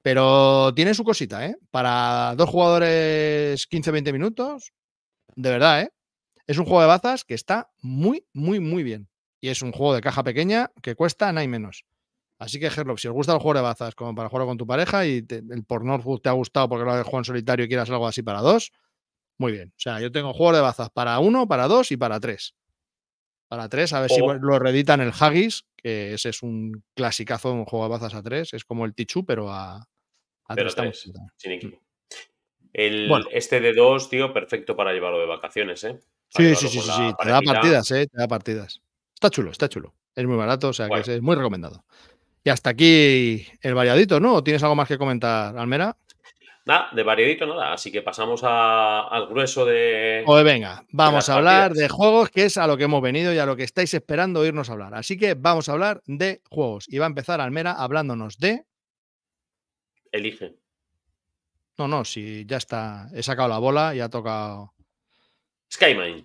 B: Pero tiene su cosita, ¿eh? Para dos jugadores 15-20 minutos, de verdad, ¿eh? Es un juego de bazas que está muy, muy, muy bien y es un juego de caja pequeña que cuesta nada y menos. Así que, Herlock, si os gusta el juego de bazas, como para jugar con tu pareja y el por Northwood te ha gustado porque lo has jugado en solitario y quieras algo así para dos, muy bien. O sea, yo tengo juego de bazas para uno, para dos y para tres. Para tres, a ver si lo reeditan el Haggis, que ese es un clasicazo de un juego de bazas a tres. Es como el Tichu, pero a, pero tres.
A: sin mm. equipo. Este de dos, tío, perfecto para llevarlo de vacaciones, ¿eh?
B: sí, sí, sí, sí. Te da partidas, ¿eh? Te da partidas. Está chulo, está chulo. Es muy barato, o sea que es muy recomendado. Y hasta aquí el variadito, ¿no? ¿Tienes algo más que comentar, Almera?
A: Nada, de variadito nada, así que pasamos al grueso de... Pues venga, vamos a hablar de
B: juegos, que es a lo que hemos venido y a lo que estáis esperando oírnos hablar. Así que vamos a hablar de juegos. Y va a empezar Almera hablándonos de... Elige. No, no, si ya está, he sacado la bola y ha tocado...
A: Skymine.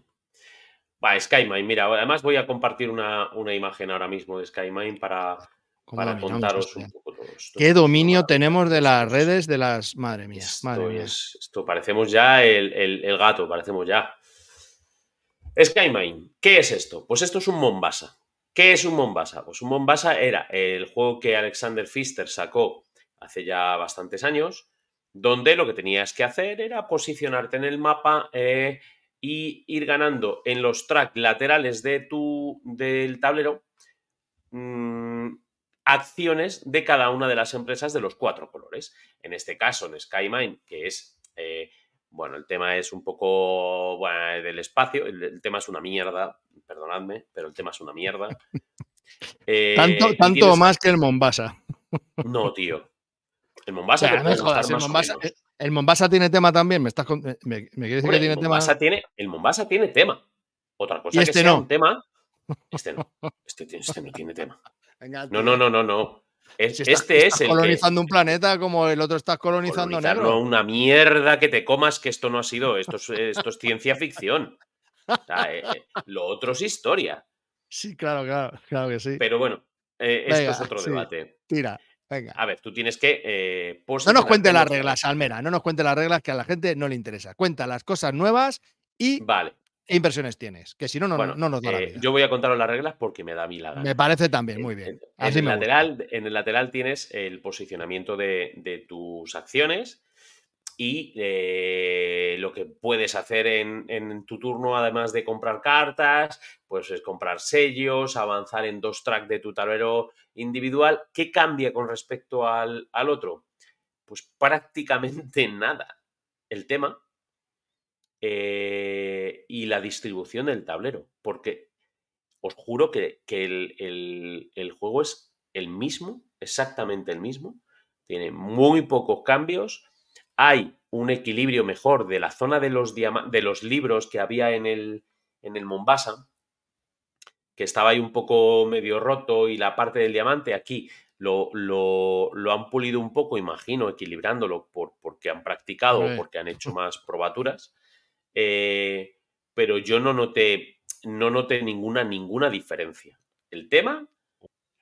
A: Va, SkyMine, mira, además voy a compartir una, imagen ahora mismo de SkyMine para, contaros un poco todo
B: esto. ¿Qué dominio tenemos de las redes de las... Madre mía, esto madre mía.
A: esto parecemos ya el, gato, parecemos ya. SkyMine, ¿qué es esto? Pues esto es un Mombasa. ¿Qué es un Mombasa? Pues un Mombasa era el juego que Alexander Pfister sacó hace ya bastantes años, donde lo que tenías que hacer era posicionarte en el mapa, eh, y ir ganando en los tracks laterales de tu, del tablero mm, acciones de cada una de las empresas de los cuatro colores. En este caso, en SkyMine, que es, eh, bueno, el tema es un poco del espacio, el, tema es una mierda, perdonadme, pero el tema es una mierda. tanto eh, tanto más que
B: el Mombasa. No,
A: tío. El Mombasa, Mombasa
B: ¿El Mombasa tiene tema también? ¿Me, estás eh, me, quieres decir que tiene tema?
A: Tiene, el Mombasa tiene tema. Otra cosa este que sea no? un tema. Este no. Este, este no tiene tema. no, no, no, no, no. Es, estás, este es el. colonizando un
B: planeta como el otro estás colonizando negro. No,
A: una mierda que te comas, que esto no ha sido. Esto es, esto es ciencia ficción. Eh, eh, lo otro es historia.
B: Sí, claro, claro, claro que sí. Pero bueno,
A: esto es otro debate. Tira. A ver, tú tienes que. Eh, no nos cuente las
B: reglas, Almera, no nos cuente las reglas que a la gente no le interesa. Cuenta las cosas nuevas y. Vale. ¿Qué inversiones tienes? Que si no, no, no nos da la eh, vida.
A: Yo voy a contaros las reglas porque me da a Me
B: parece también, muy bien. en, el lateral,
A: en el lateral tienes el posicionamiento de tus acciones, y eh, lo que puedes hacer en, tu turno, además de comprar cartas, pues es comprar sellos, avanzar en dos tracks de tu tablero individual. ¿Qué cambia con respecto al, otro? Pues prácticamente nada. El tema eh, y la distribución del tablero, porque os juro que, el juego es el mismo, exactamente el mismo, tiene muy pocos cambios hay un equilibrio mejor de la zona de los, de los libros que había en el, Mombasa, que estaba ahí un poco medio roto y la parte del diamante aquí lo, han pulido un poco, imagino, equilibrándolo porque han practicado o porque han hecho más probaturas. Eh, pero yo no noté, no ninguna, ninguna diferencia. El tema,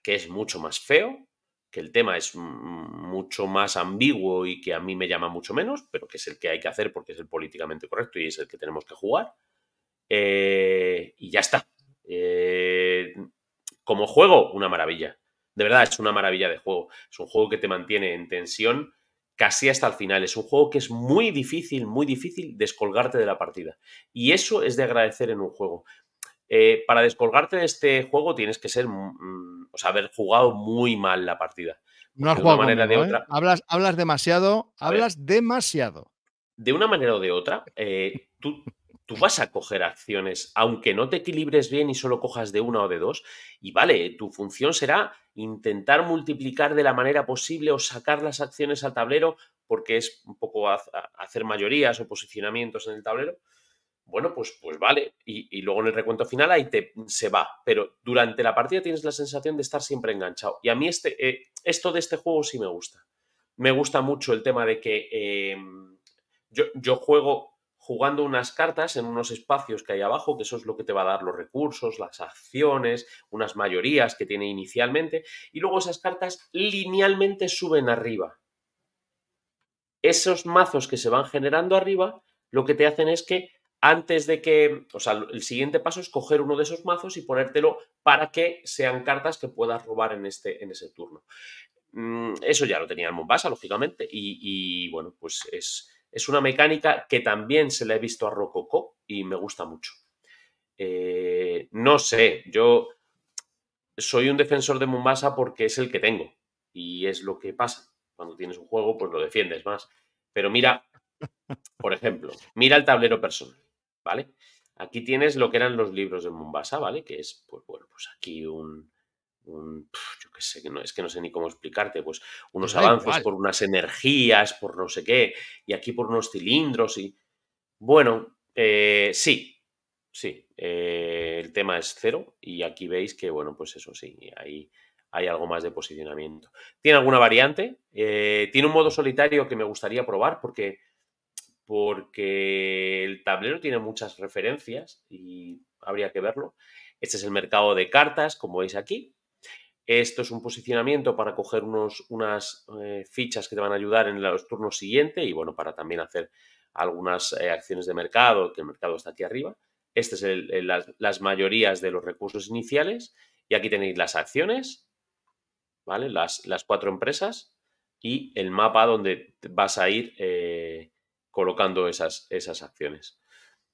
A: que es mucho más feo, que el tema es mucho más ambiguo y que a mí me llama mucho menos, pero que es el que hay que hacer porque es el políticamente correcto y es el que tenemos que jugar. Eh, y ya está. Eh, como juego, una maravilla. De verdad, es una maravilla de juego. Es un juego que te mantiene en tensión casi hasta el final. Es un juego que es muy difícil, muy difícil descolgarte de la partida. Y eso es de agradecer en un juego. Eh, para descolgarte de este juego tienes que ser, mm, o sea, haber jugado muy mal la partida. No has jugado una manera de ¿eh? otra.
B: Hablas, hablas demasiado, hablas demasiado.
A: De una manera o de otra, eh, tú, tú vas a coger acciones, aunque no te equilibres bien y solo cojas de una o de dos, y vale, tu función será intentar multiplicar de la manera posible o sacar las acciones al tablero, porque es un poco hacer mayorías o posicionamientos en el tablero, bueno, pues, pues vale. Y, luego en el recuento final ahí te, se va. Pero durante la partida tienes la sensación de estar siempre enganchado. Y a mí este, eh, esto de este juego sí me gusta. Me gusta mucho el tema de que eh, yo, yo, juego jugando unas cartas en unos espacios que hay abajo, que eso es lo que te va a dar los recursos, las acciones, unas mayorías que tiene inicialmente, y luego esas cartas linealmente suben arriba. Esos mazos que se van generando arriba, lo que te hacen es que antes de que, o sea, el siguiente paso es coger uno de esos mazos y ponértelo para que sean cartas que puedas robar en, este, en ese turno. Mm, eso ya lo tenía en Mombasa, lógicamente, y, bueno, pues es, una mecánica que también se la he visto a Rococo y me gusta mucho. Eh, no sé, yo soy un defensor de Mombasa porque es el que tengo y es lo que pasa. Cuando tienes un juego, pues lo defiendes más. Pero mira, por ejemplo, mira el tablero personal. ¿vale? Aquí tienes lo que eran los libros de Mombasa, ¿vale? Que es, pues bueno, pues aquí un, un, yo qué sé, no, es que no sé ni cómo explicarte, pues, pues unos avances por unas energías, por no sé qué, y aquí por unos cilindros y... Bueno, eh, sí, sí, eh, el tema es cero y aquí veis que, bueno, pues eso sí, ahí hay algo más de posicionamiento. Tiene alguna variante, eh, tiene un modo solitario que me gustaría probar porque porque el tablero tiene muchas referencias y habría que verlo. Este es el mercado de cartas, como veis aquí. Esto es un posicionamiento para coger unos, unas eh, fichas que te van a ayudar en los turnos siguientes y bueno, para también hacer algunas eh, acciones de mercado, que el mercado está aquí arriba. Este es las, mayorías de los recursos iniciales y aquí tenéis las acciones, ¿vale? Las, cuatro empresas y el mapa donde vas a ir eh, colocando esas, esas acciones.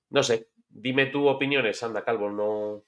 A: No sé, dime tu opiniones, anda, Calvo,
B: no...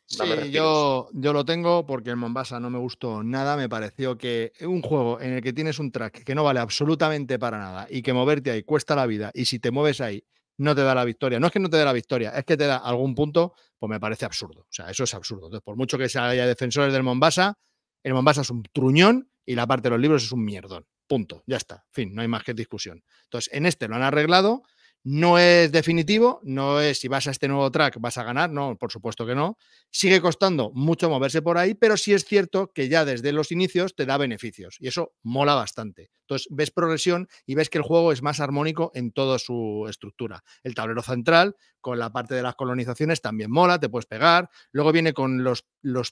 B: yo, yo lo tengo porque el Mombasa no me gustó nada, me pareció que un juego en el que tienes un track que no vale absolutamente para nada y que moverte ahí cuesta la vida y si te mueves ahí no te da la victoria. No es que no te dé la victoria, es que te da algún punto, pues me parece absurdo. O sea, eso es absurdo. por mucho que se haya defensores del Mombasa, el Mombasa es un truñón y la parte de los libros es un mierdón. Punto. Ya está. Fin, no hay más que discusión. Entonces, en este lo han arreglado no es definitivo, no es si vas a este nuevo track vas a ganar, no, por supuesto que no. Sigue costando mucho moverse por ahí, pero sí es cierto que ya desde los inicios te da beneficios y eso mola bastante. Entonces ves progresión y ves que el juego es más armónico en toda su estructura. El tablero central con la parte de las colonizaciones también mola, te puedes pegar. Luego viene con los,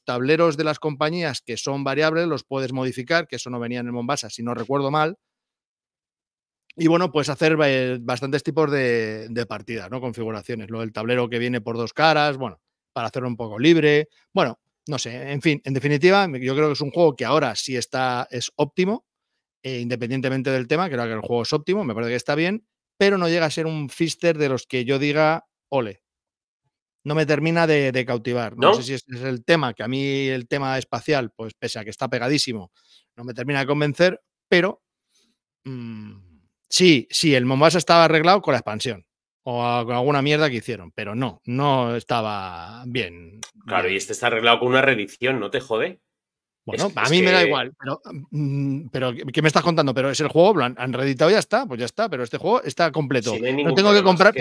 B: tableros de las compañías que son variables, los puedes modificar, que eso no venía en el Mombasa si no recuerdo mal. Y bueno, pues hacer eh, bastantes tipos de, partidas, ¿no? Configuraciones, lo del tablero que viene por dos caras, bueno, para hacerlo un poco libre. Bueno, no sé, en fin, en definitiva, yo creo que es un juego que ahora sí está, es óptimo, eh, independientemente del tema, creo que el juego es óptimo, me parece que está bien, pero no llega a ser un fister de los que yo diga, ole, no me termina de, cautivar. ¿No? sé si es, es el tema, que a mí el tema espacial, pues pese a que está pegadísimo, no me termina de convencer, pero... Mm, Sí, sí, el Mombasa estaba arreglado con la expansión o con alguna mierda que hicieron, pero no, no estaba bien.
A: Claro, y este está arreglado con una reedición, ¿no te jode?
B: Bueno, a mí me da igual, mm, mm, pero, ¿qué me estás contando? Pero es el juego, lo han, reeditado y ya está, pues ya está, pero este juego está completo. no, tengo que comprar,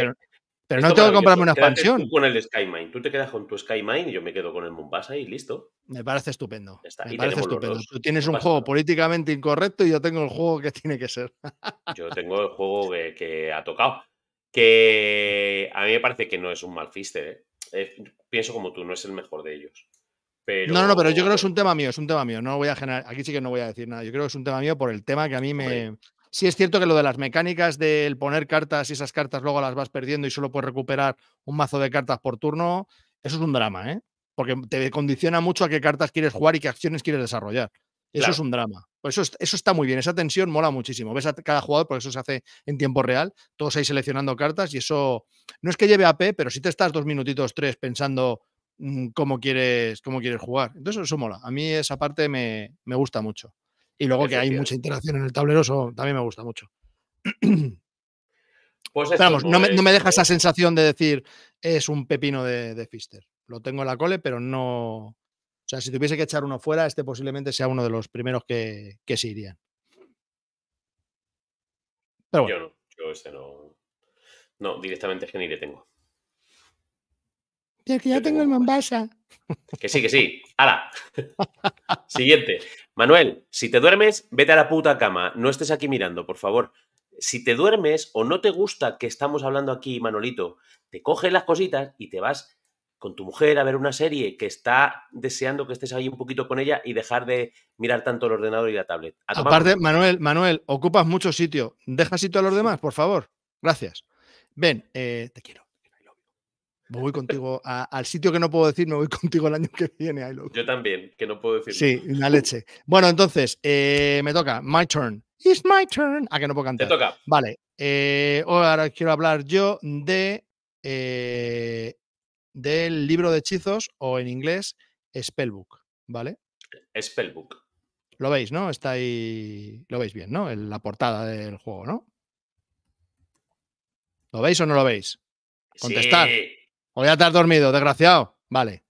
B: pero no tengo que comprarme una expansión. Tú con
A: el Skymine. Tú te quedas con tu Skymine y yo me quedo con el Mumbasa y listo.
B: Me parece estupendo. Me parece estupendo. Tú tienes un juego políticamente incorrecto y yo tengo el juego que tiene que ser.
A: yo tengo el juego que, ha tocado. Que a mí me parece que no es un mal fister. ¿eh? pienso como tú, no es el mejor de ellos. No, no, pero yo creo que es
B: un tema mío, es un tema mío. No voy a generar, aquí sí que no voy a decir nada. Yo creo que es un tema mío por el tema que a mí me, Sí es cierto que lo de las mecánicas del poner cartas y esas cartas luego las vas perdiendo y solo puedes recuperar un mazo de cartas por turno, eso es un drama, ¿eh? Porque te condiciona mucho a qué cartas quieres jugar y qué acciones quieres desarrollar. Eso es un drama. eso, eso está muy bien. Esa tensión mola muchísimo. Ves a cada jugador, porque eso se hace en tiempo real. Todos ahí seleccionando cartas y eso no es que lleve AP, pero si sí te estás dos minutitos, tres pensando mm, cómo, quieres, cómo quieres jugar. Entonces, eso mola. A mí esa parte me, me gusta mucho. Y luego que hay mucha interacción en el tablero, eso también me gusta mucho.
A: Pues vamos, no, me, deja
B: esa eh sensación de decir es un pepino de, de, Fister. Lo tengo en la cole, pero no. O sea, si tuviese que echar uno fuera, este posiblemente sea uno de los primeros que, que se irían. Yo no,
A: yo este no. No, directamente es que ni le tengo.
B: Es que ya tengo, el Mombasa.
A: Que sí, que sí. ¡Hala! Siguiente. Manuel, si te duermes, vete a la puta cama. No estés aquí mirando, por favor. Si te duermes o no te gusta que estamos hablando aquí, Manolito, te coges las cositas y te vas con tu mujer a ver una serie que está deseando que estés ahí un poquito con ella y dejar de mirar tanto el ordenador y la tablet. Aparte,
B: Manuel, Manuel, ocupas mucho sitio. Deja sitio a los demás, por favor. Gracias. Ven, eh, te quiero. Me voy contigo al sitio que no puedo decir, me voy contigo el año que viene. I
A: Yo también, que no puedo decir. Sí, la
B: leche. Bueno, entonces, eh, me toca. My turn. It's my turn. a ah, que no puedo cantar. Te toca. Vale. Eh, ahora quiero hablar yo de eh, del libro de hechizos o en inglés Spellbook, ¿vale?
A: Spellbook.
B: Lo veis, ¿no? Está ahí. Lo veis bien, ¿no? En la portada del juego, ¿no? ¿Lo veis o no lo veis? Contestad. O ya te dormido, desgraciado. Vale.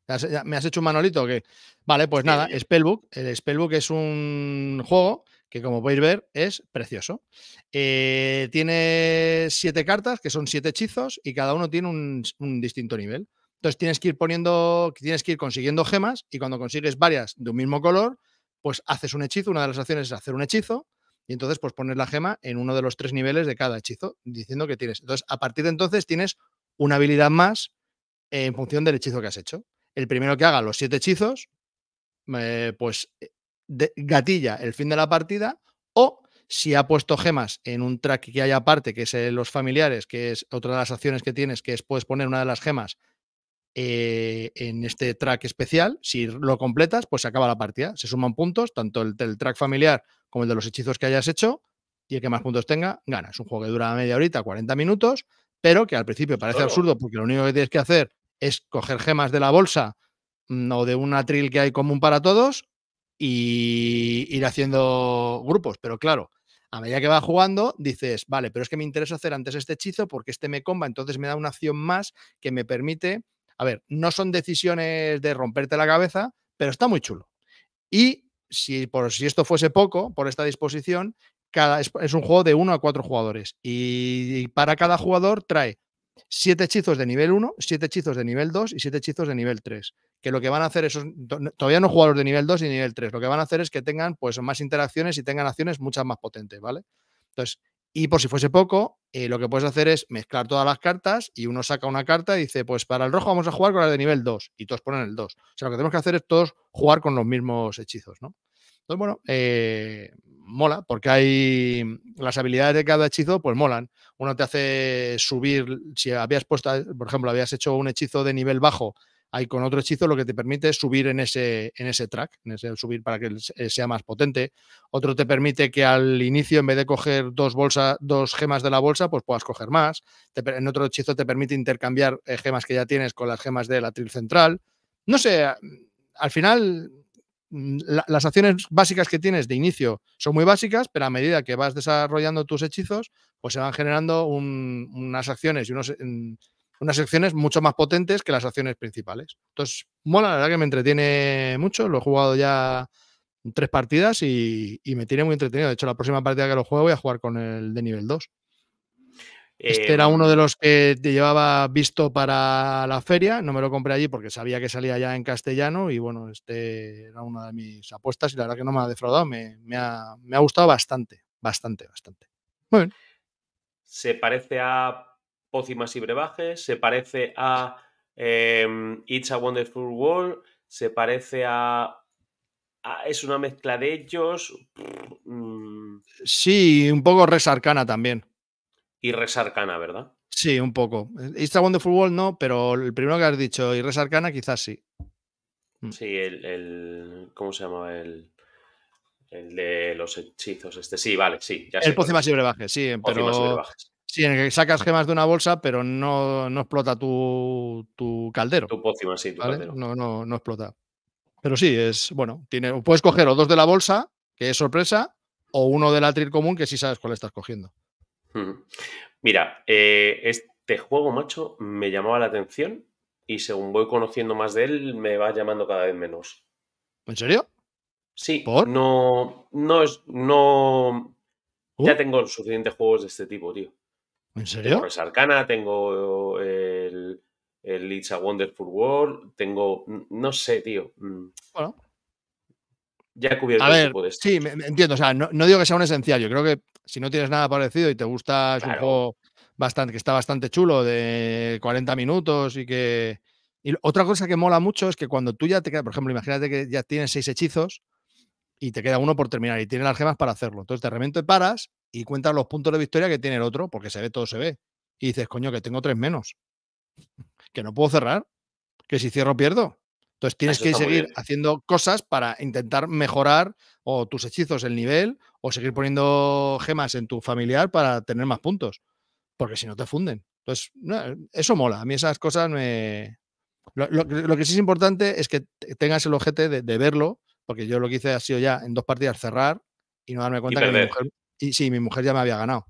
B: ¿Me has hecho un manolito que, Vale, pues nada, Spellbook. El Spellbook es un juego que, como podéis ver, es precioso. Eh, tiene siete cartas, que son siete hechizos, y cada uno tiene un, distinto nivel. Entonces tienes que ir poniendo, tienes que ir consiguiendo gemas, y cuando consigues varias de un mismo color, pues haces un hechizo. Una de las acciones es hacer un hechizo, y entonces pues pones la gema en uno de los tres niveles de cada hechizo, diciendo que tienes. Entonces, a partir de entonces tienes una habilidad más en función del hechizo que has hecho. El primero que haga los siete hechizos, eh, pues eh, gatilla el fin de la partida o si ha puesto gemas en un track que haya aparte, que es eh, los familiares, que es otra de las acciones que tienes, que es puedes poner una de las gemas en este track especial, si lo completas, pues se acaba la partida. Se suman puntos, tanto el, del track familiar como el de los hechizos que hayas hecho, y el que más puntos tenga, gana. Es un juego que dura media horita, 40 minutos, pero que al principio parece absurdo porque lo único que tienes que hacer es coger gemas de la bolsa mm, o de un atril que hay común para todos y ir haciendo grupos. Pero claro, a medida que vas jugando, dices, vale, pero es que me interesa hacer antes este hechizo porque este me comba, entonces me da una acción más que me permite. A ver, no son decisiones de romperte la cabeza, pero está muy chulo. Y si por si esto fuese poco, por esta disposición, es, un juego de 1 a 4 jugadores. Y, para cada jugador trae siete hechizos de nivel 1, siete hechizos de nivel 2 y siete hechizos de nivel 3. Que lo que van a hacer esos, todavía no jugadores de nivel 2 y nivel 3, lo que van a hacer es que tengan pues más interacciones y tengan acciones muchas más potentes, ¿vale? Entonces, y por si fuese poco, eh, lo que puedes hacer es mezclar todas las cartas y uno saca una carta y dice, pues para el rojo vamos a jugar con la de nivel 2 y todos ponen el 2. O sea, lo que tenemos que hacer es todos jugar con los mismos hechizos, ¿no? Entonces, bueno, eh, mola, porque hay las habilidades de cada hechizo, pues molan. Uno te hace subir, si habías puesto, por ejemplo, habías hecho un hechizo de nivel bajo, ahí con otro hechizo lo que te permite es subir en ese, en ese track, en ese subir para que eh, sea más potente. Otro te permite que al inicio, en vez de coger dos dos gemas de la bolsa, pues puedas coger más. en otro hechizo te permite intercambiar eh, gemas que ya tienes con las gemas de la tril central. No sé, al final Mm, las acciones básicas que tienes de inicio son muy básicas, pero a medida que vas desarrollando tus hechizos, pues se van generando unas acciones y unas acciones mucho más potentes que las acciones principales. Entonces, mola, la verdad que me entretiene mucho, lo he jugado ya tres partidas y, y me tiene muy entretenido. De hecho, la próxima partida que lo juego voy a jugar con el de nivel 2. Este eh, era uno de los que te llevaba visto para la feria, no me lo compré allí porque sabía que salía ya en castellano y bueno, este era una de mis apuestas y la verdad que no me ha defraudado, me, ha, gustado bastante, bastante, bastante. Muy bien.
A: Se parece a Pócimas y Brebajes, se parece a em, It's a Wonderful World, se parece a es una mezcla de ellos. Mm.
B: Sí, un poco resarcana también
A: y Resarcana, ¿verdad?
B: Sí, un poco. Instagram de fútbol no, pero el primero que has dicho y Resarcana quizás sí.
A: Mm. Sí, el, ¿Cómo se llama? El, de los hechizos. Este sí, vale, sí. el Poción y
B: Brebajes, sí. Pero, Sí, en el que sacas gemas de una bolsa, pero no, no explota tu, caldero. Tu pócima, sí, tu caldero. No, no, no explota. Pero sí, es. Bueno, tiene, puedes coger o dos de la bolsa, que es sorpresa, o uno del atril común, que sí sabes cuál estás cogiendo.
A: Mira, eh, este juego, macho, me llamaba la atención y según voy conociendo más de él, me va llamando cada vez menos. ¿En serio? Sí. No, no es, no. Ya ¿Uh? tengo suficientes juegos de este tipo, tío. ¿En serio? Tengo Arcana, tengo el, el It's a Wonderful World, tengo, no sé, tío. Mm. Bueno ya cubierto. A ver,
B: sí, me, entiendo. O sea, no, digo que sea un esencial. Yo creo que si no tienes nada parecido y te gusta, es un juego bastante, que está bastante chulo, de 40 minutos y que. Y otra cosa que mola mucho es que cuando tú ya te quedas, por ejemplo, imagínate que ya tienes seis hechizos y te queda uno por terminar y tienes las gemas para hacerlo. Entonces de repente paras y cuentas los puntos de victoria que tiene el otro, porque se ve, todo se ve. Y dices, coño, que tengo tres menos. Que no puedo cerrar. Que si cierro, pierdo. Entonces ah, tienes que seguir haciendo cosas para intentar mejorar o tus hechizos el nivel o seguir poniendo gemas en tu familiar para tener más puntos, porque si no te funden. Entonces, eso mola. A mí esas cosas me... Lo, que sí es importante es que tengas el ojete de, verlo, porque yo lo que hice ha sido ya en dos partidas cerrar y no darme cuenta que mi mujer, ya me había ganado.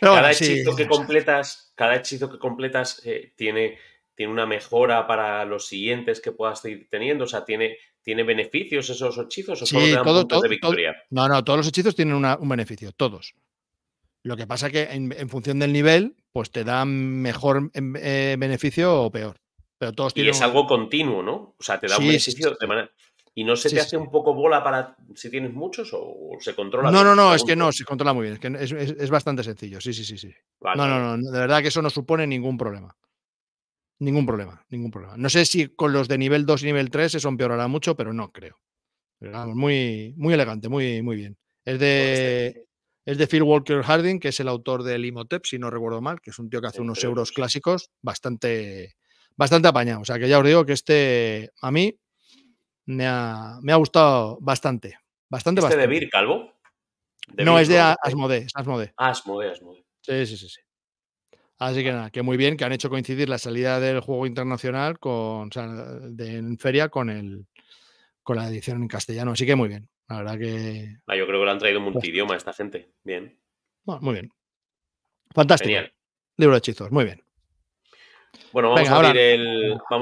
B: cada, hechizo que
A: completas, cada hechizo que completas eh, tiene tiene una mejora para los siguientes que puedas ir teniendo, o sea, tiene, tiene beneficios esos hechizos o sí, solo victoria.
B: no, no, todos los hechizos tienen un beneficio, todos. Lo que pasa es que en, función del nivel, pues te dan mejor em, eh, beneficio o peor. Pero todos y es algo
A: continuo, ¿no? O sea, te da un beneficio de manera. ¿Y no se te hace un poco bola para si tienes muchos o, se controla? No, no, no, es que
B: no, se controla muy bien. Es, que es, bastante sencillo, sí, sí, sí. sí. No, no, no, de verdad que eso no supone ningún problema. Ningún problema, ningún problema. No sé si con los de nivel 2 y nivel 3 eso empeorará mucho, pero no creo. Ah. muy, muy elegante, muy, muy bien. Es de, pues este, este. es de Phil Walker Harding, que es el autor del Imotep, si no recuerdo mal, que es un tío que hace unos euros clásicos bastante, bastante apañado. O sea que ya os digo que este a mí me ha, gustado bastante. Bastante, ¿Este de Vir Calvo? no, es de Asmode, Asmode.
A: Ah, Asmode, Asmode.
B: Sí, sí, sí. sí. Así que nada, que muy bien, que han hecho coincidir la salida del juego internacional con, en feria con, el, con la edición en castellano. Así que muy bien. La verdad que.
A: Ah, yo creo que lo han traído en multidioma esta gente. Bien.
B: muy bien. Fantástico. Libro de hechizos, muy bien.
A: Bueno, vamos,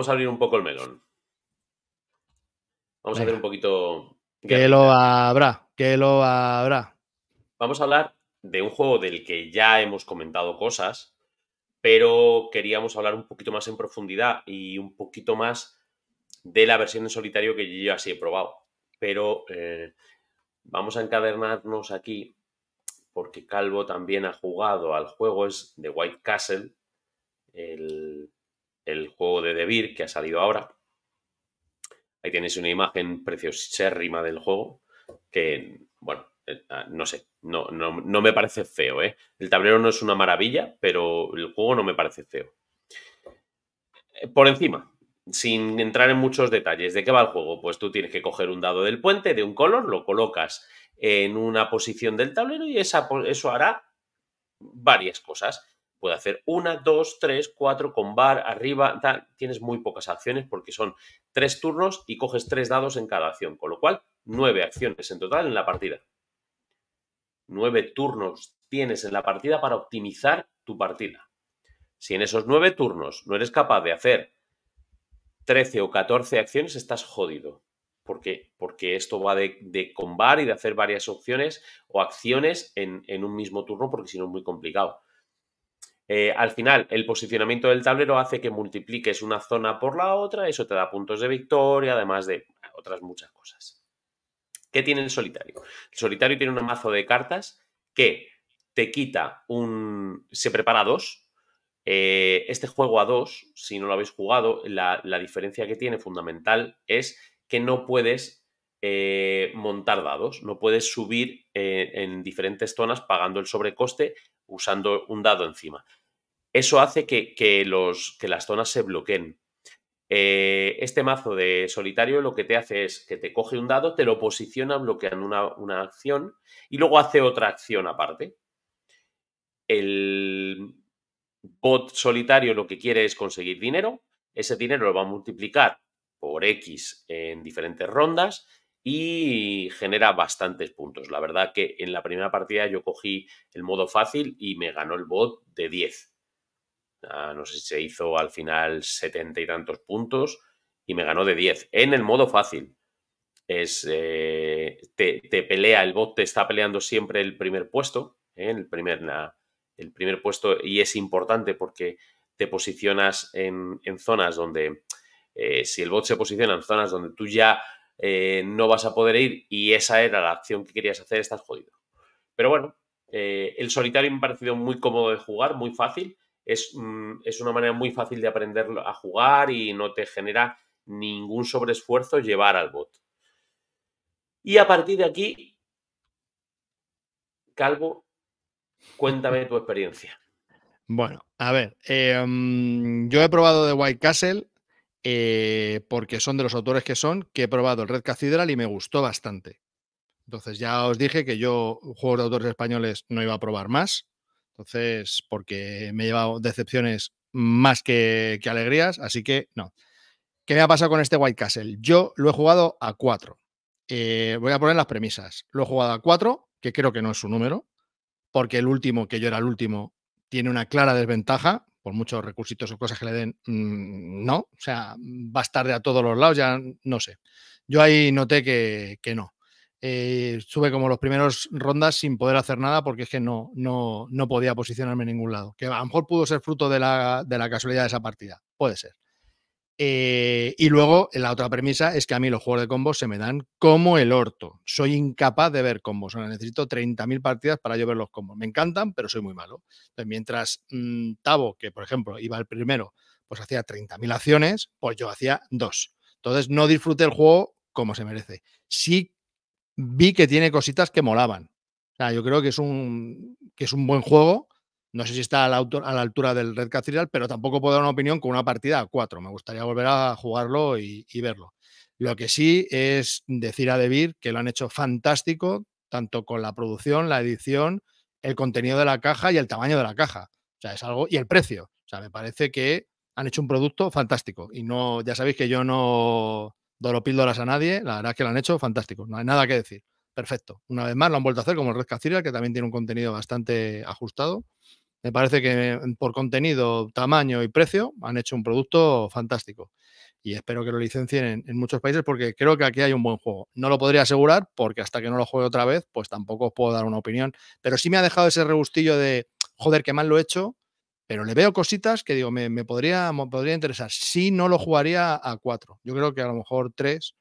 A: a abrir un poco el melón. Vamos a hacer un poquito.
B: Que lo habrá, que lo habrá.
A: Vamos a hablar de un juego del que ya hemos comentado cosas, pero queríamos hablar un poquito más en profundidad y un poquito más de la versión en solitario que yo así he probado. Pero eh, vamos a encadernarnos aquí porque Calvo también ha jugado al juego, es de White Castle, el, juego de Devir que ha salido ahora. Ahí tienes una imagen preciosérrima del juego, que, bueno, Ah, no sé, no, no, me parece feo, ¿eh? El tablero no es una maravilla, pero el juego no me parece feo. Eh, por encima, sin entrar en muchos detalles, ¿de qué va el juego? Pues tú tienes que coger un dado del puente de un color, lo colocas en una posición del tablero y esa, eso hará varias cosas. Puede hacer una, dos, tres, cuatro, con bar, arriba, Tienes muy pocas acciones porque son tres turnos y coges tres dados en cada acción, con lo cual nueve acciones en total en la partida nueve turnos tienes en la partida para optimizar tu partida. Si en esos nueve turnos no eres capaz de hacer 13 o 14 acciones, estás jodido. ¿Por qué? Porque esto va de, de, combar y de hacer varias opciones o acciones en, en un mismo turno, porque si no es muy complicado. Eh, al final, el posicionamiento del tablero hace que multipliques una zona por la otra, eso te da puntos de victoria, además de otras muchas cosas. ¿Qué tiene el solitario? El solitario tiene un mazo de cartas que te quita un... se prepara dos. Eh, este juego a dos, si no lo habéis jugado, la, diferencia que tiene fundamental es que no puedes eh, montar dados, no puedes subir eh, en diferentes zonas pagando el sobrecoste usando un dado encima. Eso hace que las zonas se bloqueen. Eh, este mazo de solitario lo que te hace es que te coge un dado, te lo posiciona bloqueando una, una acción y luego hace otra acción aparte. El bot solitario lo que quiere es conseguir dinero, ese dinero lo va a multiplicar por X en diferentes rondas y genera bastantes puntos. La verdad que en la primera partida yo cogí el modo fácil y me ganó el bot de 10 Ah, no sé si se hizo al final setenta y tantos puntos y me ganó de 10 en el modo fácil. Es, eh, te, pelea, el bot te está peleando siempre el primer puesto, en ¿eh? el, primer, el primer puesto y es importante porque te posicionas en, zonas donde, eh, si el bot se posiciona en zonas donde tú ya no vas a poder ir y esa era la acción que querías hacer, estás jodido. Pero bueno, el solitario me ha parecido muy cómodo de jugar, muy fácil Mm, es, una manera muy fácil de aprender a jugar y no te genera ningún sobreesfuerzo llevar al bot. Y a partir de aquí, Calvo, cuéntame tu experiencia.
B: Bueno, a ver, em, yo he probado de White Castle eh, porque son de los autores que son, que he probado el Red Cathedral y me gustó bastante. Entonces ya os dije que yo juegos de autores españoles no iba a probar más, entonces, porque me he llevado decepciones más que, alegrías, así que no. ¿Qué me ha pasado con este White Castle? Yo lo he jugado a cuatro. Eh, voy a poner las premisas. Lo he jugado a cuatro, que creo que no es su número, porque el último, que yo era el último, tiene una clara desventaja, por muchos recursitos o cosas que le den, mm, no. O sea, va a estar de a todos los lados, ya no sé. Yo ahí noté que, que no. Eh, sube como los primeros rondas sin poder hacer nada porque es que no, no, podía posicionarme en ningún lado. Que a lo mejor pudo ser fruto de la, casualidad de esa partida. Puede ser. Eh, y luego la otra premisa es que a mí los juegos de combos se me dan como el orto. Soy incapaz de ver combos. necesito 30.000 partidas para yo ver los combos. Me encantan, pero soy muy malo. Entonces, mientras mm, Tavo, que por ejemplo iba el primero, pues hacía 30.000 acciones, pues yo hacía dos. Entonces no disfrute el juego como se merece. Sí vi que tiene cositas que molaban. O sea, yo creo que es un, que es un buen juego. No sé si está a la, a la altura del Red Cathedral, pero tampoco puedo dar una opinión con una partida a cuatro. Me gustaría volver a jugarlo y, verlo. Lo que sí es decir a Debir que lo han hecho fantástico, tanto con la producción, la edición, el contenido de la caja y el tamaño de la caja. O sea, es algo. Y el precio. O sea, me parece que han hecho un producto fantástico. Y no, ya sabéis que yo no, ...dolo píldoras a nadie, la verdad es que lo han hecho fantástico, no hay nada que decir. Perfecto. Una vez más lo han vuelto a hacer como el Red que también tiene un contenido bastante ajustado. Me parece que mm, por contenido, tamaño y precio han hecho un producto fantástico. Y espero que lo licencien en, muchos países porque creo que aquí hay un buen juego. No lo podría asegurar porque hasta que no lo juegue otra vez, pues tampoco os puedo dar una opinión. Pero sí me ha dejado ese regustillo de, joder, que mal lo he hecho, pero le veo cositas que digo, me, podría, podría interesar. Si no lo jugaría a cuatro yo creo que a lo mejor tres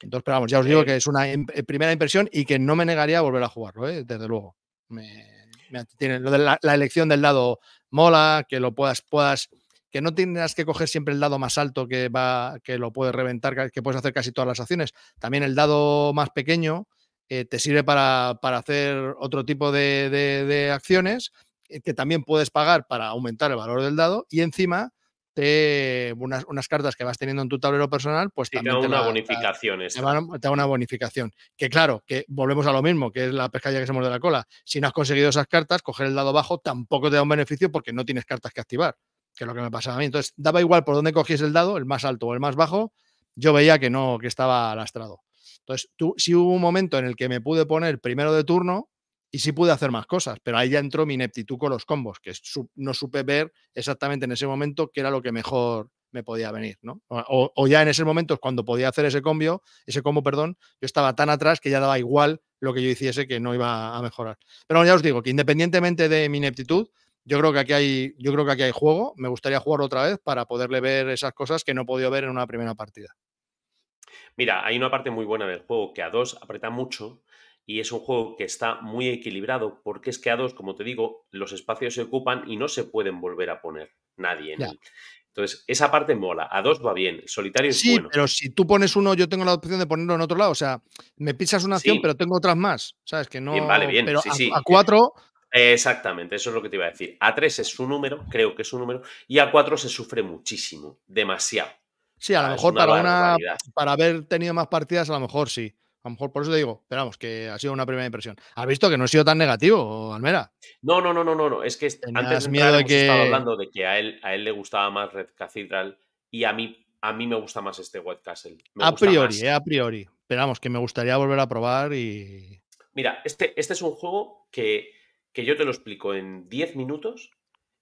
B: Entonces, pero ya os digo que es una eh, primera impresión y que no me negaría a volver a jugarlo, ¿eh? desde luego. de la, elección del lado mola, que lo puedas, puedas, que no tengas que coger siempre el dado más alto que va, que lo puedes reventar, que puedes hacer casi todas las acciones. También el dado más pequeño eh, te sirve para, hacer otro tipo de, de, de acciones eh, que también puedes pagar para aumentar el valor del dado y encima unas, cartas que vas teniendo en tu tablero personal, pues te da una
A: bonificación. Te,
B: da una bonificación. Que claro, que volvemos a lo mismo, que es la pescadilla que somos de la cola. Si no has conseguido esas cartas, coger el dado bajo tampoco te da un beneficio porque no tienes cartas que activar, que es lo que me pasaba a mí. Entonces, daba igual por dónde cogías el dado, el más alto o el más bajo, yo veía que no, que estaba lastrado. Entonces, tú, si hubo un momento en el que me pude poner primero de turno y sí pude hacer más cosas, pero ahí ya entró mi ineptitud con los combos, que no supe ver exactamente en ese momento qué era lo que mejor me podía venir, ¿no? O, ya en ese momento, cuando podía hacer ese combo, ese combo, perdón, yo estaba tan atrás que ya daba igual lo que yo hiciese que no iba a mejorar. Pero ya os digo que independientemente de mi ineptitud, yo creo que aquí hay, yo creo que aquí hay juego. Me gustaría jugar otra vez para poderle ver esas cosas que no he ver en una primera partida.
A: Mira, hay una parte muy buena del juego que a dos aprieta mucho, y es un juego que está muy equilibrado porque es que a dos, como te digo, los espacios se ocupan y no se pueden volver a poner nadie. En él. Entonces, esa parte mola. A dos va bien. solitario es bueno.
B: pero si tú pones uno, yo tengo la opción de ponerlo en otro lado. O sea, me pisas una acción, pero tengo otras más. ¿Sabes? Que no. Bien, vale, bien. Pero a, cuatro.
A: Exactamente, eso es lo que te iba a decir. A tres es su número, creo que es su número, y a cuatro se sufre muchísimo, demasiado.
B: Sí, a lo ah, mejor para, una, para haber tenido más partidas, a lo mejor sí. A lo mejor por eso te digo, esperamos, que ha sido una primera impresión. ¿Has visto que no he sido tan negativo, Almera?
A: No, no, no, no, no. Es que antes que... hablando de que a él, a él le gustaba más Red Cathedral y a mí, a mí me gusta más este White Castle. Eh,
B: a priori, a priori. Esperamos, que me gustaría volver a probar y.
A: Mira, este, este es un juego que, que yo te lo explico en 10 minutos.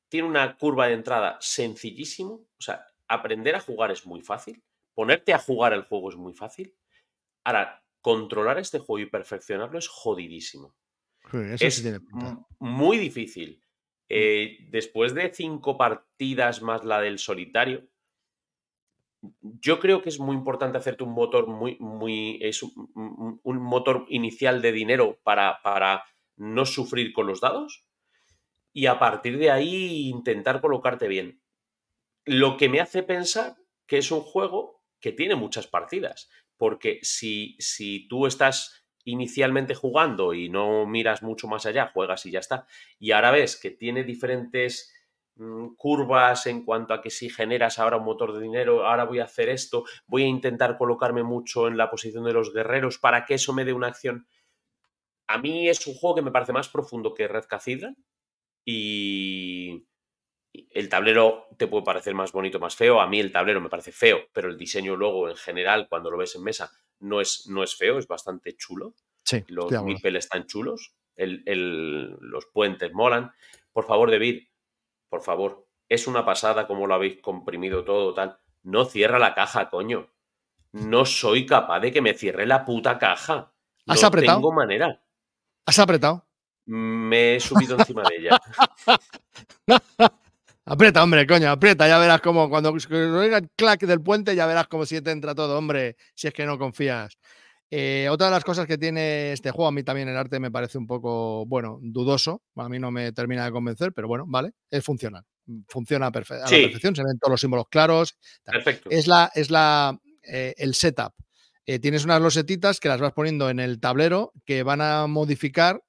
A: Tiene una curva de entrada sencillísimo. O sea, aprender a jugar es muy fácil. Ponerte a jugar el juego es muy fácil. Ahora, controlar este juego y perfeccionarlo es jodidísimo. eso es muy difícil. Mm. Eh, después de cinco partidas más la del solitario, yo creo que es muy importante hacerte un motor muy, muy, es un, motor inicial de dinero para, para, no sufrir con los dados y a partir de ahí intentar colocarte bien. Lo que me hace pensar que es un juego que tiene muchas partidas, porque si, si tú estás inicialmente jugando y no miras mucho más allá, juegas y ya está, y ahora ves que tiene diferentes mm, curvas en cuanto a que si generas ahora un motor de dinero, ahora voy a hacer esto, voy a intentar colocarme mucho en la posición de los guerreros para que eso me dé una acción. A mí es un juego que me parece más profundo que Red Cathedral y el tablero te puede parecer más bonito, más feo. A mí el tablero me parece feo, pero el diseño luego en general, cuando lo ves en mesa, no es, no es feo, es bastante chulo. Sí, los nipples están chulos, los puentes molan. Por favor, David, por favor, es una pasada como lo habéis comprimido todo, tal. No cierra la caja, coño. No soy capaz de que me cierre la puta caja.
B: No apretado? tengo manera. ¿Has apretado?
A: Me he subido encima de ella.
B: Aprieta, hombre, coño, aprieta, ya verás cómo, cuando oiga el clack del puente, ya verás cómo si te entra todo, hombre, si es que no confías. Eh, otra de las cosas que tiene este juego, a mí también el arte me parece un poco, bueno, dudoso, a mí no me termina de convencer, pero bueno, vale, es funcional, funciona a la perfección, se ven todos los símbolos claros. Perfecto. Es la, es la, eh, el setup. Eh, tienes unas losetitas que las vas poniendo en el tablero que van a modificar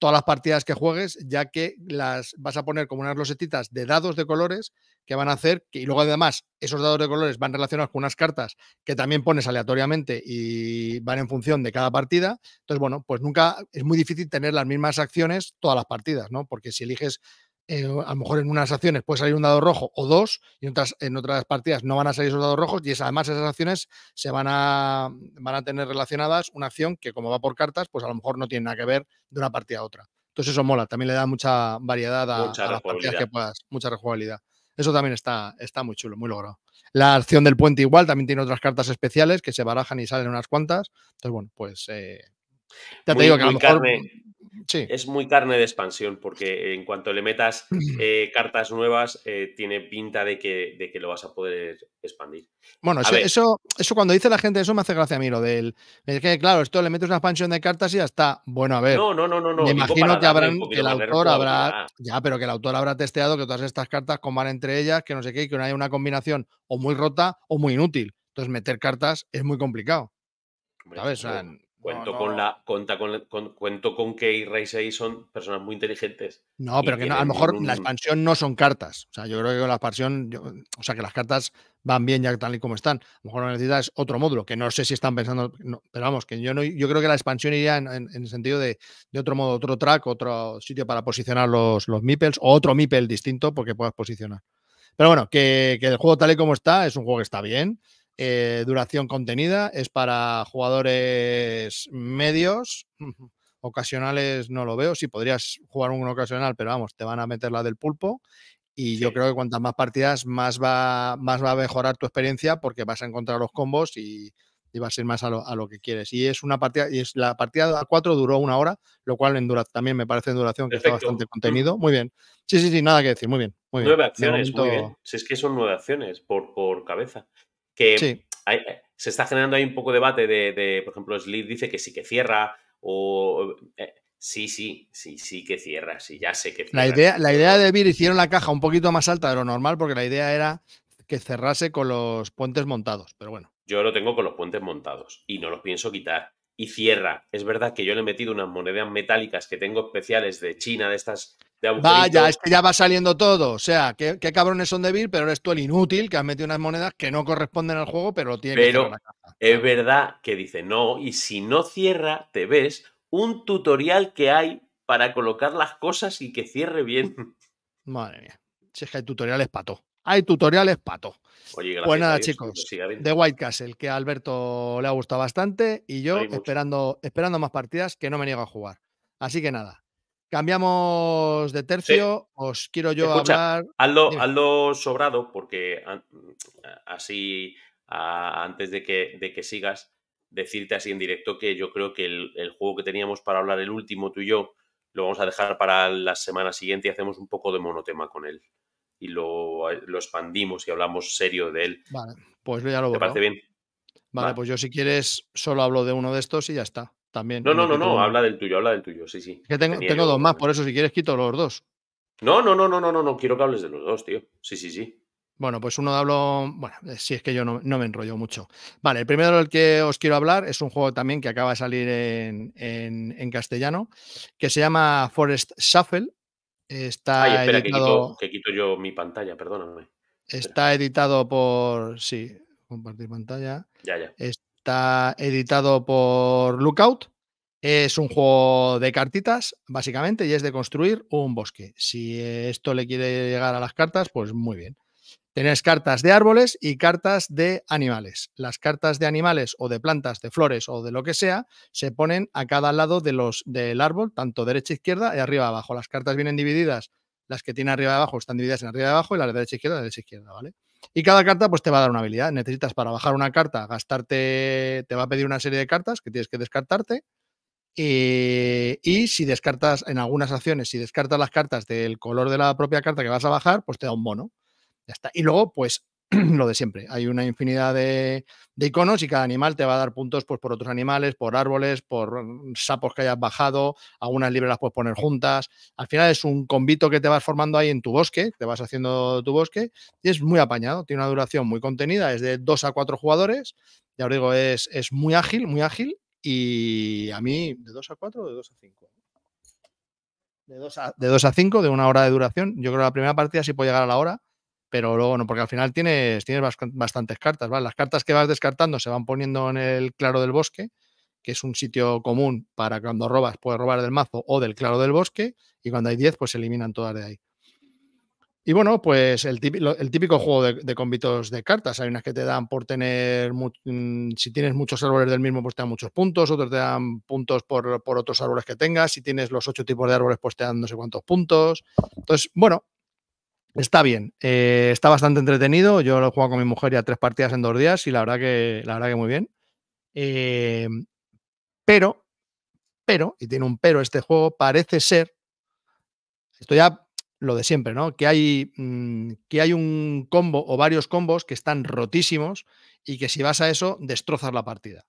B: todas las partidas que juegues, ya que las vas a poner como unas losetitas de dados de colores que van a hacer y luego además esos dados de colores van relacionados con unas cartas que también pones aleatoriamente y van en función de cada partida. Entonces, bueno, pues nunca es muy difícil tener las mismas acciones todas las partidas, ¿no? Porque si eliges eh, a lo mejor en unas acciones puede salir un dado rojo o dos, y en otras, en otras partidas no van a salir esos dados rojos, y es, además esas acciones se van a, van a tener relacionadas una acción que como va por cartas, pues a lo mejor no tiene nada que ver de una partida a otra. Entonces eso mola, también le da mucha variedad a, las partidas que puedas, mucha rejugabilidad. Eso también está, está muy chulo, muy logrado. La acción del puente igual, también tiene otras cartas especiales que se barajan y salen unas cuantas. Entonces, bueno, pues eh, ya te digo que a lo mejor
A: es muy carne de expansión, porque en cuanto le metas eh, cartas nuevas, eh, tiene pinta de que, de que, lo vas a poder expandir. Bueno, eso,
B: eso, cuando dice la gente, eso me hace gracia a mí, lo del. que, claro, esto le metes una expansión de cartas y ya está. Bueno, a ver. No, no, no, no. no imagino que habrán, el autor habrá. Ya, pero que el autor habrá testeado que todas estas cartas coman entre ellas, que no sé qué, y que no haya una combinación o muy rota o muy inútil. Entonces, meter cartas es muy complicado.
A: ¿Sabes? Cuento, Con la, cuenta con, cuento con que y Ray son personas muy inteligentes. No, pero que a lo mejor la
B: expansión no son cartas. O sea, yo creo que la expansión, o sea, que las cartas van bien ya tal y como están. A lo mejor lo necesitas otro módulo, que no sé si están pensando, pero vamos, que yo no, yo creo que la expansión iría en, el sentido de, otro modo, otro track, otro sitio para posicionar los, los o otro meeple distinto porque puedas posicionar. Pero bueno, que el juego tal y como está es un juego que está bien eh, duración contenida, es para jugadores medios, ocasionales no lo veo, si podrías jugar un ocasional, pero vamos, te van a meter la del pulpo y yo creo que cuantas más partidas, más va, más va a mejorar tu experiencia porque vas a encontrar los combos y, vas a ir más a lo, que quieres. Y es una partida, y es la partida a cuatro duró una hora, lo cual en dura, también me parece en duración que está bastante mm. contenido. Muy bien. Sí, sí, sí, nada que decir. Muy bien. Nueve acciones,
A: Si es que son nueve acciones por cabeza que eh, se está generando ahí un poco debate de, por ejemplo, slid dice que sí que cierra o... Eh, sí, sí, sí, sí que cierra, sí, ya sé que
B: cierra. La idea, la idea de Vir hicieron la caja un poquito más alta de lo normal porque la idea era que cerrase con los puentes montados,
A: pero bueno. Yo lo tengo con los puentes montados y no los pienso quitar. Y cierra. Es verdad que yo le he metido unas monedas metálicas que tengo especiales de China, de estas Vaya, es que
B: ya va saliendo todo. O sea, qué, cabrones son de Bill, pero eres tú el inútil que has metido unas monedas que no corresponden al juego, pero lo tiene pero
A: Es verdad que dice no, y si no cierra, te ves un tutorial que hay para colocar las cosas y que cierre bien.
B: Madre mía, si es que hay tutoriales pato. Hay tutoriales pato. pues nada, chicos, de White Castle, que a Alberto le ha gustado bastante y yo esperando, esperando más partidas que no me niego a jugar. Así que nada, Cambiamos de tercio, os quiero yo hablar.
A: Hazlo, sobrado, porque así, antes de que, de que sigas, decirte así en directo que yo creo que el, juego que teníamos para hablar, el último tú y yo, lo vamos a dejar para la semana siguiente y hacemos un poco de monotema con él. Y lo, lo expandimos y hablamos serio de él.
B: Vale, pues ya lo ¿Te parece bien? vale, pues yo si quieres solo hablo de uno de estos y ya está. También. No, no, no, no, habla
A: del tuyo, habla del tuyo, sí, sí. Que tengo,
B: dos más, por eso si quieres quito los dos.
A: No, no, no, no, no, no, no, quiero que hables de los dos, tío. Sí, sí, sí.
B: Bueno, pues uno hablo, bueno, si es que yo no, me enrollo mucho. Vale, el primero del que os quiero hablar es un juego también que acaba de salir en, castellano, que se llama Forest Shuffle. Está Ay, editado,
A: que, quito, yo mi pantalla, perdóname.
B: Está editado por, sí, compartir pantalla. Ya, ya. Está editado por Lookout. Es un juego de cartitas, básicamente, y es de construir un bosque. Si esto le quiere llegar a las cartas, pues muy bien. Tenés cartas de árboles y cartas de animales. Las cartas de animales o de plantas, de flores o de lo que sea, se ponen a cada lado de los, del árbol, tanto derecha, e izquierda y arriba, abajo. Las cartas vienen divididas las que tiene arriba y abajo están divididas en arriba y abajo y las de derecha y e izquierda, de derecha e izquierda, ¿vale? Y cada carta pues te va a dar una habilidad. Necesitas para bajar una carta, gastarte, te va a pedir una serie de cartas que tienes que descartarte. Y, si descartas en algunas acciones, si descartas las cartas del color de la propia carta que vas a bajar, pues te da un bono. Ya está. Y luego, pues lo de siempre. Hay una infinidad de, de, iconos y cada animal te va a dar puntos pues, por otros animales, por árboles, por mm, sapos que hayas bajado, algunas libres las puedes poner juntas. Al final es un convito que te vas formando ahí en tu bosque, te vas haciendo tu bosque y es muy apañado, tiene una duración muy contenida, es de 2 a 4 jugadores, ya os digo, es, muy ágil, muy ágil y a mí de 2 a 4 o de 2 a 5. De 2 a, de 2 a 5, de una hora de duración. Yo creo que la primera partida sí puede llegar a la hora pero luego no, porque al final tienes, tienes bastantes cartas, ¿vale? Las cartas que vas descartando se van poniendo en el claro del bosque, que es un sitio común para cuando robas, puedes robar del mazo o del claro del bosque, y cuando hay 10, pues se eliminan todas de ahí. Y bueno, pues el típico, juego de, de, de cartas. Hay unas que te dan por tener, mm, si tienes muchos árboles del mismo, pues te dan muchos puntos, otros te dan puntos por, por otros árboles que tengas, si tienes los ocho tipos de árboles, pues te dan no sé cuántos puntos. Entonces, bueno, Está bien, eh, está bastante entretenido. Yo lo he jugado con mi mujer ya tres partidas en dos días y la verdad que, la verdad muy bien. Eh, pero, pero, y tiene un pero este juego, parece ser, esto ya lo de siempre, ¿no? Que hay, mm, que hay un combo o varios combos que están rotísimos y que si vas a eso destrozas la partida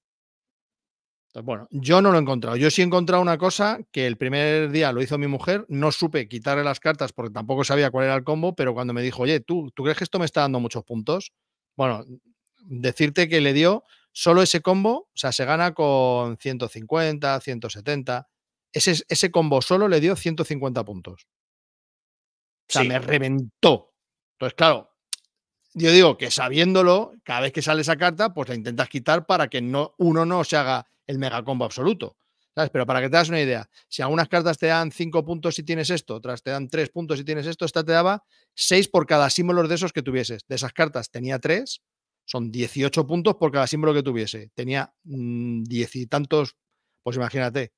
B: bueno, yo no lo he encontrado. Yo sí he encontrado una cosa que el primer día lo hizo mi mujer, no supe quitarle las cartas porque tampoco sabía cuál era el combo, pero cuando me dijo, oye, ¿tú, ¿tú crees que esto me está dando muchos puntos? Bueno, decirte que le dio solo ese combo, o sea, se gana con 150, 170. Ese, ese combo solo le dio 150 puntos. O sea, me reventó. Entonces, claro, yo digo que sabiéndolo, cada vez que sale esa carta, pues la intentas quitar para que no, uno no se haga el megacombo absoluto. ¿Sabes? Pero para que te das una idea, si algunas cartas te dan 5 puntos si tienes esto, otras te dan 3 puntos si tienes esto, esta te daba 6 por cada símbolo de esos que tuvieses. De esas cartas tenía 3, son 18 puntos por cada símbolo que tuviese. Tenía 10 mm, y tantos, pues imagínate.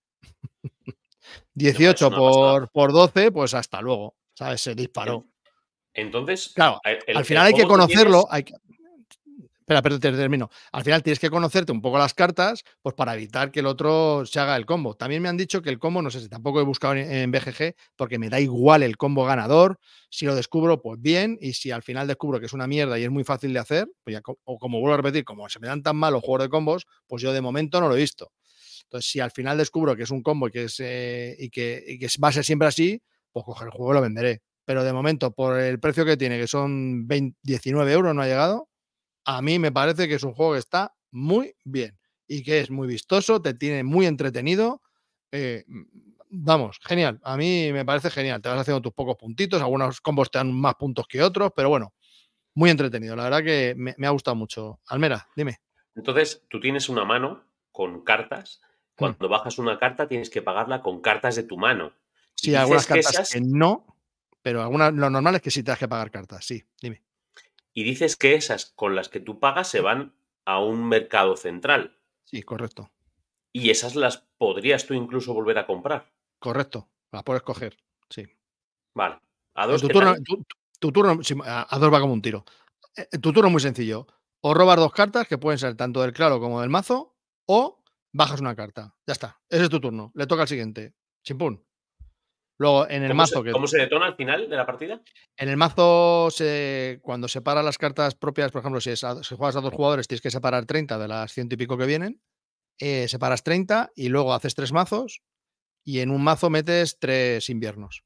B: 18 por, por, 12, pues hasta luego, ¿sabes? Se disparó.
A: Entonces, claro, e, al final hay que conocerlo,
B: hay que, al final tienes que conocerte un poco las cartas, pues para evitar que el otro se haga el combo. También me han dicho que el combo, no sé si tampoco he buscado en, BGG, porque me da igual el combo ganador. Si lo descubro, pues bien. Y si al final descubro que es una mierda y es muy fácil de hacer, pues ya, o como vuelvo a repetir, como se me dan tan mal los juegos de combos, pues yo de momento no lo he visto. Entonces, si al final descubro que es un combo y que, es, eh, y que, va a ser siempre así, pues coger el juego y lo venderé. Pero de momento, por el precio que tiene, que son 19 euros, no ha llegado, a mí me parece que es un juego que está muy bien y que es muy vistoso, te tiene muy entretenido. Eh, vamos, genial. A mí me parece genial. Te vas haciendo tus pocos puntitos, algunos combos te dan más puntos que otros, pero bueno, muy entretenido. La verdad que me, ha gustado mucho. Almera, dime.
A: Entonces, tú tienes una mano con cartas. Hmm. Cuando bajas una carta, tienes que pagarla con cartas de tu mano.
B: Sí, algunas cartas no, pero algunas, lo normal es que sí te has que pagar cartas. Sí, dime
A: y dices que esas con las que tú pagas se van a un mercado central.
B: Sí, correcto.
A: Y esas las podrías tú incluso volver a comprar.
B: Correcto, las puedes coger, sí. Vale. A dos, tu, turno, tu, a, a dos va como un tiro. Eh, eh, tu turno es muy sencillo. O robas dos cartas, que pueden ser tanto del claro como del mazo, o bajas una carta. Ya está. Ese es tu turno. Le toca al siguiente. Chimpún. Luego, en el mazo. que, ¿Cómo se
A: detona al final de la partida?
B: En el mazo, cuando separas las cartas propias, por ejemplo, si, juegas a dos jugadores, tienes que separar 30 de las ciento y pico que vienen. Eh, separas 30 y luego haces tres mazos y en un mazo metes tres inviernos.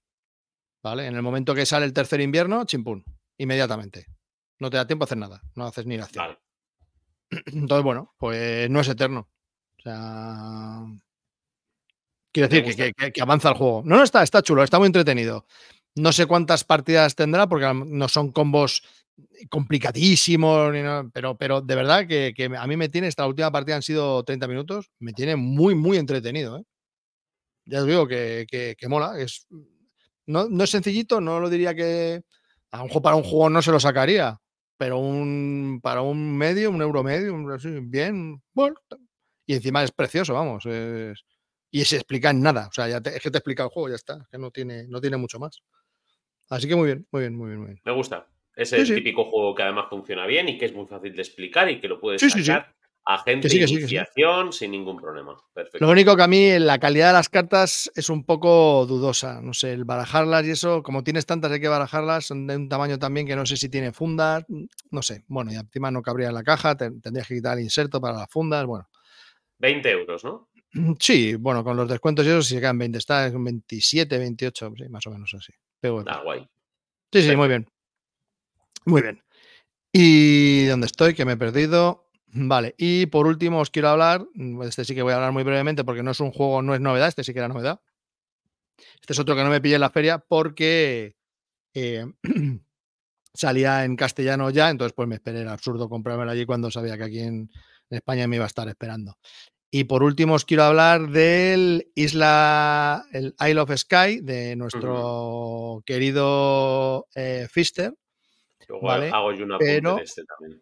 B: ¿Vale? En el momento que sale el tercer invierno, chimpún, inmediatamente. No te da tiempo a hacer nada, no haces ni la acción. Entonces, bueno, pues no es eterno. O sea, Quiero decir que, avanza el juego. No, no está, está chulo, está muy entretenido. No sé cuántas partidas tendrá porque no son combos complicadísimos, pero, pero de verdad que, a mí me tiene, esta última partida han sido 30 minutos, me tiene muy, muy entretenido. ¿eh? Ya os digo que, mola. Es, no, es sencillito, no lo diría que a un, para un juego no se lo sacaría, pero un, para un medio, un euro medio, bien, bueno. Y encima es precioso, vamos. Es, y se explica en nada. O sea, ya es que te explica el juego, ya está. que no tiene, no tiene mucho más. Así que muy bien, muy bien, muy bien, muy bien. Me
A: gusta. Es el típico juego que además funciona bien y que es muy fácil de explicar y que lo puedes sacar a gente iniciación sin ningún problema. Perfecto. Lo único que a
B: mí la calidad de las cartas es un poco dudosa. No sé, el barajarlas y eso, como tienes tantas hay que barajarlas, son de un tamaño también que no sé si tiene fundas, no sé. Bueno, y encima no cabría en la caja, tendrías que quitar el inserto para las fundas, bueno.
A: 20 euros, ¿no?
B: Sí, bueno, con los descuentos y eso, si se quedan 20, está en 27, 28, más o menos así. Ah, guay. Sí, sí, muy bien. Muy bien. ¿Y dónde estoy? Que me he perdido. Vale, y por último os quiero hablar, mm, este sí que voy a hablar muy brevemente porque no es un juego, no es novedad, este sí que era novedad. Este es otro que no me pillé en la feria porque eh, salía en castellano ya, entonces pues me esperé era absurdo comprármelo allí cuando sabía que aquí en España me iba a estar esperando. Y por último os quiero hablar del Isla, el Isle of Sky, de nuestro querido eh, Fister.
A: hago yo una pero, este también.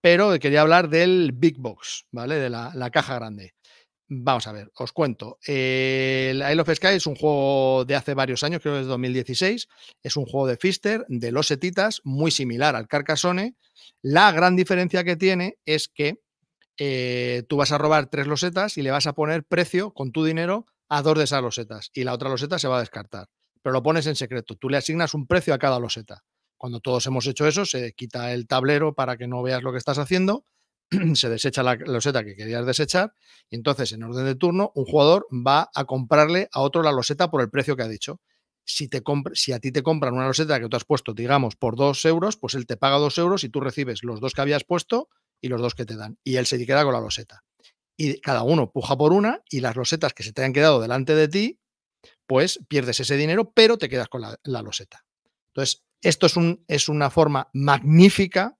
B: Pero quería hablar del Big Box, ¿vale? De la, caja grande. Vamos a ver, os cuento. el Isle of Sky es un juego de hace varios años, creo que es 2016. Es un juego de Fister, de los setitas, muy similar al Carcassonne. La gran diferencia que tiene es que eh, tú vas a robar tres losetas y le vas a poner precio con tu dinero a dos de esas losetas y la otra loseta se va a descartar. Pero lo pones en secreto, tú le asignas un precio a cada loseta. Cuando todos hemos hecho eso, se quita el tablero para que no veas lo que estás haciendo, se desecha la loseta que querías desechar y entonces en orden de turno un jugador va a comprarle a otro la loseta por el precio que ha dicho. Si, te si a ti te compran una loseta que tú has puesto, digamos, por dos euros, pues él te paga dos euros y tú recibes los dos que habías puesto y los dos que te dan. Y él se queda con la loseta. Y cada uno puja por una y las losetas que se te han quedado delante de ti, pues pierdes ese dinero, pero te quedas con la, loseta. Entonces, esto es, un, es una forma magnífica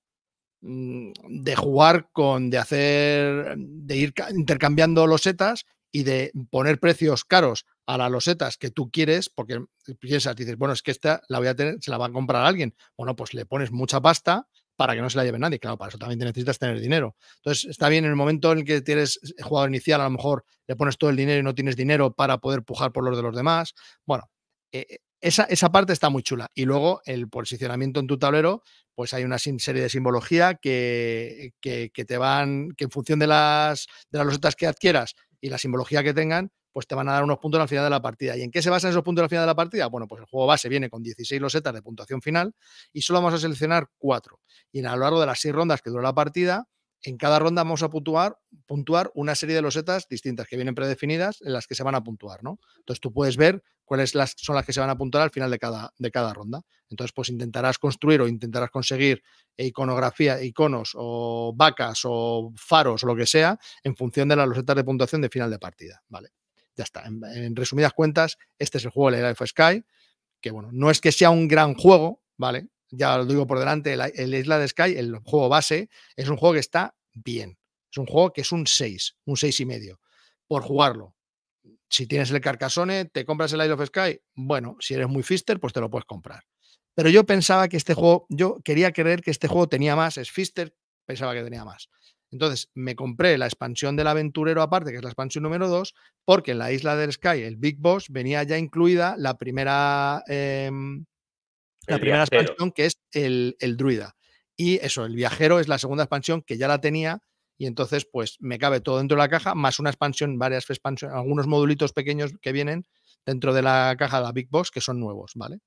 B: mm, de jugar con, de hacer, de ir intercambiando losetas y de poner precios caros a las losetas que tú quieres, porque piensas, dices, bueno, es que esta la voy a tener, se la va a comprar a alguien. Bueno, pues le pones mucha pasta para que no se la lleve nadie. Claro, para eso también te necesitas tener dinero. Entonces, está bien en el momento en el que tienes eh, eh, jugador inicial, a lo mejor le pones todo el dinero y no tienes dinero para poder pujar por los de los demás. Bueno, eh, esa, parte está muy chula. Y luego el posicionamiento en tu tablero, pues hay una serie de simbología que, que, te van, que en función de las, de las losetas que adquieras y la simbología que tengan, pues te van a dar unos puntos al final de la partida. ¿Y en qué se basan esos puntos al final de la partida? Bueno, pues el juego base viene con 16 losetas de puntuación final y solo vamos a seleccionar cuatro. Y a lo largo de las seis rondas que dura la partida, en cada ronda vamos a puntuar, puntuar una serie de losetas distintas que vienen predefinidas en las que se van a puntuar, ¿no? Entonces tú puedes ver cuáles son las que se van a puntuar al final de cada, de cada ronda. Entonces, pues intentarás construir o intentarás conseguir iconografía, iconos o vacas o faros o lo que sea en función de las losetas de puntuación de final de partida, ¿vale? Ya está. En, resumidas cuentas, este es el juego de isla of Sky, que bueno, no es que sea un gran juego, ¿vale? Ya lo digo por delante, el, Isla de Sky, el juego base, es un juego que está bien. Es un juego que es un 6, un 6 y medio, por jugarlo. Si tienes el Carcassonne, te compras el Isle of Sky. Bueno, si eres muy fister, pues te lo puedes comprar. Pero yo pensaba que este juego, yo quería creer que este juego tenía más, es fister, pensaba que tenía más. Entonces me compré la expansión del aventurero aparte, que es la expansión número 2, porque en la isla del Sky, el Big Boss, venía ya incluida la primera, em, la primera expansión, que es el, druida. Y eso, el viajero es la segunda expansión que ya la tenía. Y entonces, pues me cabe todo dentro de la caja, más una expansión, varias expansiones, algunos modulitos pequeños que vienen dentro de la caja de la Big Boss, que son nuevos, ¿vale?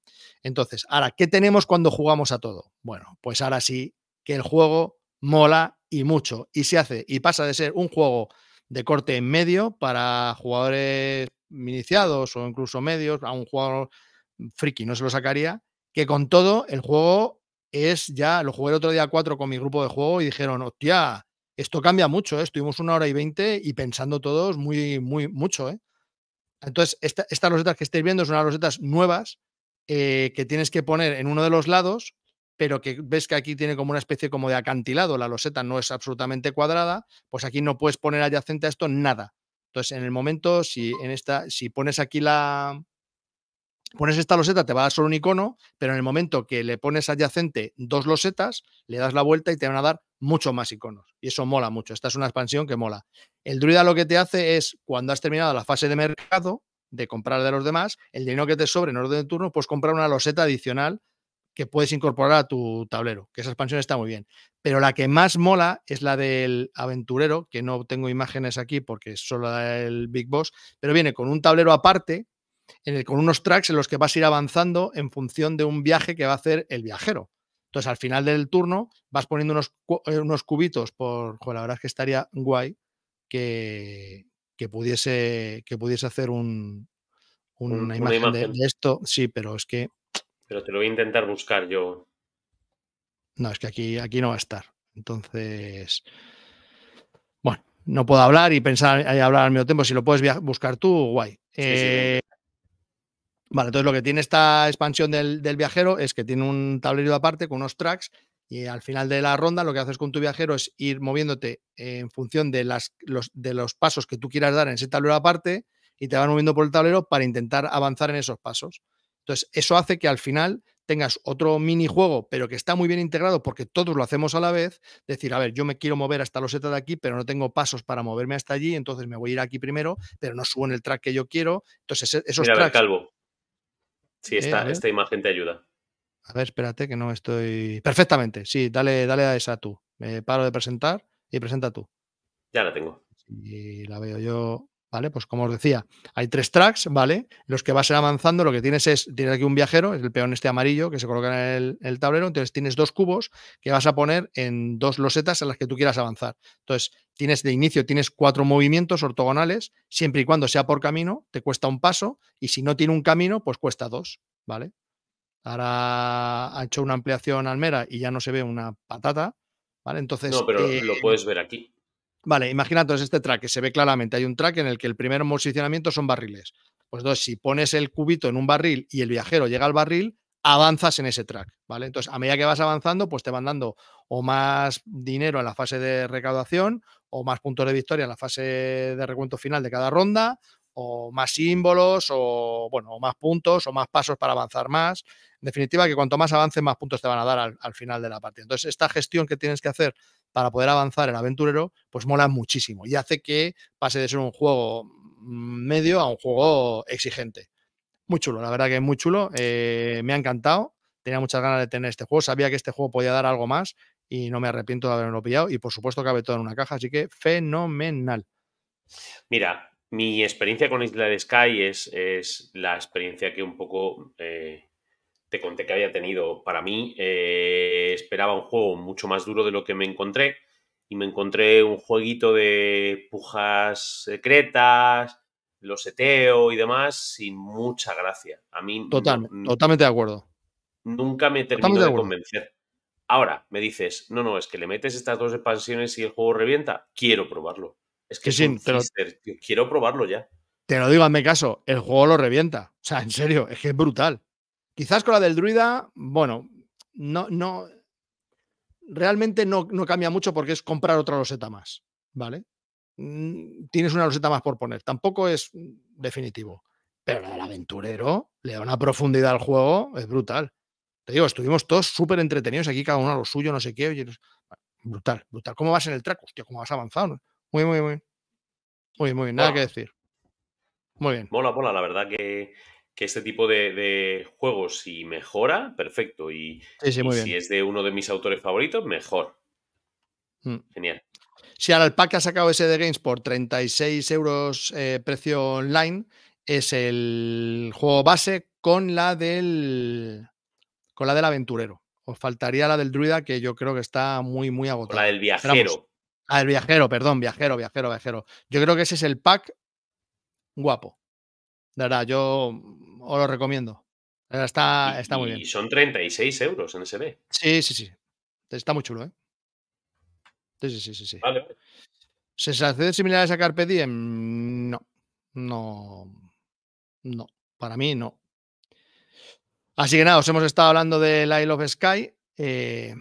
B: Entonces, ahora, ¿qué tenemos cuando jugamos a todo? Bueno, pues ahora sí que el juego mola y mucho. Y se hace, y pasa de ser un juego de corte en medio para jugadores iniciados o incluso medios, a un juego friki no se lo sacaría, que con todo el juego es ya, lo jugué el otro día cuatro con mi grupo de juego y dijeron, hostia, esto cambia mucho, ¿eh? estuvimos una hora y veinte y pensando todos muy, muy, mucho. ¿eh? Entonces, estas rosetas que estáis viendo son unas rosetas nuevas eh, que tienes que poner en uno de los lados pero que ves que aquí tiene como una especie como de acantilado, la loseta no es absolutamente cuadrada, pues aquí no puedes poner adyacente a esto nada. Entonces, en el momento, si en esta, si pones aquí la. Pones esta loseta, te va a dar solo un icono, pero en el momento que le pones adyacente dos losetas, le das la vuelta y te van a dar mucho más iconos. Y eso mola mucho. Esta es una expansión que mola. El druida lo que te hace es, cuando has terminado la fase de mercado, de comprar de los demás, el dinero que te sobre en orden de turno, pues comprar una loseta adicional que puedes incorporar a tu tablero, que esa expansión está muy bien. Pero la que más mola es la del aventurero, que no tengo imágenes aquí porque es solo el Big Boss, pero viene con un tablero aparte, con unos tracks en los que vas a ir avanzando en función de un viaje que va a hacer el viajero. Entonces, al final del turno, vas poniendo unos, eh, cubitos por. la verdad es que estaría guay que, pudiese, que pudiese hacer un, una, imagen, de esto. Sí, pero es que
A: pero te lo voy a intentar buscar yo.
B: No, es que aquí, aquí no va a estar. Entonces, bueno, no puedo hablar y pensar y eh, hablar al mismo tiempo. Si lo puedes buscar tú, guay. Eh, vale, entonces lo que tiene esta expansión del, viajero es que tiene un tablero aparte con unos tracks y al final de la ronda lo que haces con tu viajero es ir moviéndote en función de, las, los, de los pasos que tú quieras dar en ese tablero aparte y te van moviendo por el tablero para intentar avanzar en esos pasos. Entonces, eso hace que al final tengas otro minijuego, pero que está muy bien integrado porque todos lo hacemos a la vez, decir, a ver, yo me quiero mover hasta los loseta de aquí, pero no tengo pasos para moverme hasta allí, entonces me voy a ir aquí primero, pero no subo en el track que yo quiero. Entonces, esos Mira, tracks... Calvo.
A: Sí, eh, esta, esta imagen te ayuda.
B: A ver, espérate que no estoy... Perfectamente, sí, dale, dale a esa tú. Me paro de presentar y presenta tú. Ya la tengo. Y la veo yo ¿Vale? Pues como os decía, hay tres tracks, ¿vale? Los que vas avanzando, lo que tienes es, tienes aquí un viajero, es el peón este amarillo que se coloca en el, tablero, entonces tienes dos cubos que vas a poner en dos losetas en las que tú quieras avanzar. Entonces, tienes de inicio, tienes cuatro movimientos ortogonales, siempre y cuando sea por camino, te cuesta un paso, y si no tiene un camino, pues cuesta dos, ¿vale? Ahora ha hecho una ampliación Almera y ya no se ve una patata, ¿vale? Entonces... No, pero lo eh,
A: puedes ver aquí.
B: Vale, entonces este track que se ve claramente. Hay un track en el que el primer posicionamiento son barriles. Pues entonces si pones el cubito en un barril y el viajero llega al barril, avanzas en ese track, ¿vale? Entonces, a medida que vas avanzando, pues te van dando o más dinero en la fase de recaudación, o más puntos de victoria en la fase de recuento final de cada ronda, o más símbolos, o bueno, más puntos, o más pasos para avanzar más. En definitiva, que cuanto más avances, más puntos te van a dar al final de la partida. Entonces, esta gestión que tienes que hacer para poder avanzar el aventurero, pues mola muchísimo y hace que pase de ser un juego medio a un juego exigente. Muy chulo, la verdad que es muy chulo. Eh, me ha encantado. Tenía muchas ganas de tener este juego. Sabía que este juego podía dar algo más y no me arrepiento de haberlo pillado. Y por supuesto cabe todo en una caja, así que fenomenal.
A: Mira, mi experiencia con Isla de Sky es, la experiencia que un poco eh, conté que había tenido. Para mí, eh, esperaba un juego mucho más duro de lo que me encontré. Y me encontré un jueguito de pujas secretas, los seteo y demás, sin mucha gracia. A mí. Total,
B: totalmente de acuerdo.
A: Nunca me terminó de, convencer. Ahora me dices, no, no, es que le metes estas dos expansiones y el juego revienta. Quiero probarlo. Es que sí, quiero probarlo ya.
B: Te lo digo, hazme caso, el juego lo revienta. O sea, en serio, es que es brutal. Quizás con la del druida, bueno, no, no, realmente no, cambia mucho porque es comprar otra loseta más, ¿vale? Mm, tienes una loseta más por poner, tampoco es definitivo. Pero la del aventurero le da una profundidad al juego, es brutal. Te digo, estuvimos todos súper entretenidos aquí, cada uno a lo suyo, no sé qué. brutal, brutal. ¿Cómo vas en el track? Hostia, ¿cómo vas avanzado? Muy, muy, muy. Muy, muy, nada que decir. Muy bien.
A: Mola, bola. la verdad que que este tipo de, juegos, si mejora, perfecto. Y, si es de uno de mis autores favoritos, mejor. Mm. Genial.
B: Si ahora el pack ha sacado ese de Games por 36 euros eh, precio online, es el juego base con la del con la del aventurero. Os faltaría la del druida, que yo creo que está muy, muy agotada. la del viajero. Ah, el viajero, perdón, viajero, viajero, viajero. Yo creo que ese es el pack guapo. De verdad, yo mm, os lo recomiendo. Eh, está, está muy bien. Y
A: son 36 euros en SB.
B: Sí, sí, sí. Está muy chulo, ¿eh? Sí, sí, sí, sí. Vale. ¿Sensaciones similar a Carpe Diem? Mm, no. No. No. Para mí, no. Así que nada, os hemos estado hablando de Isle of Sky. Eh,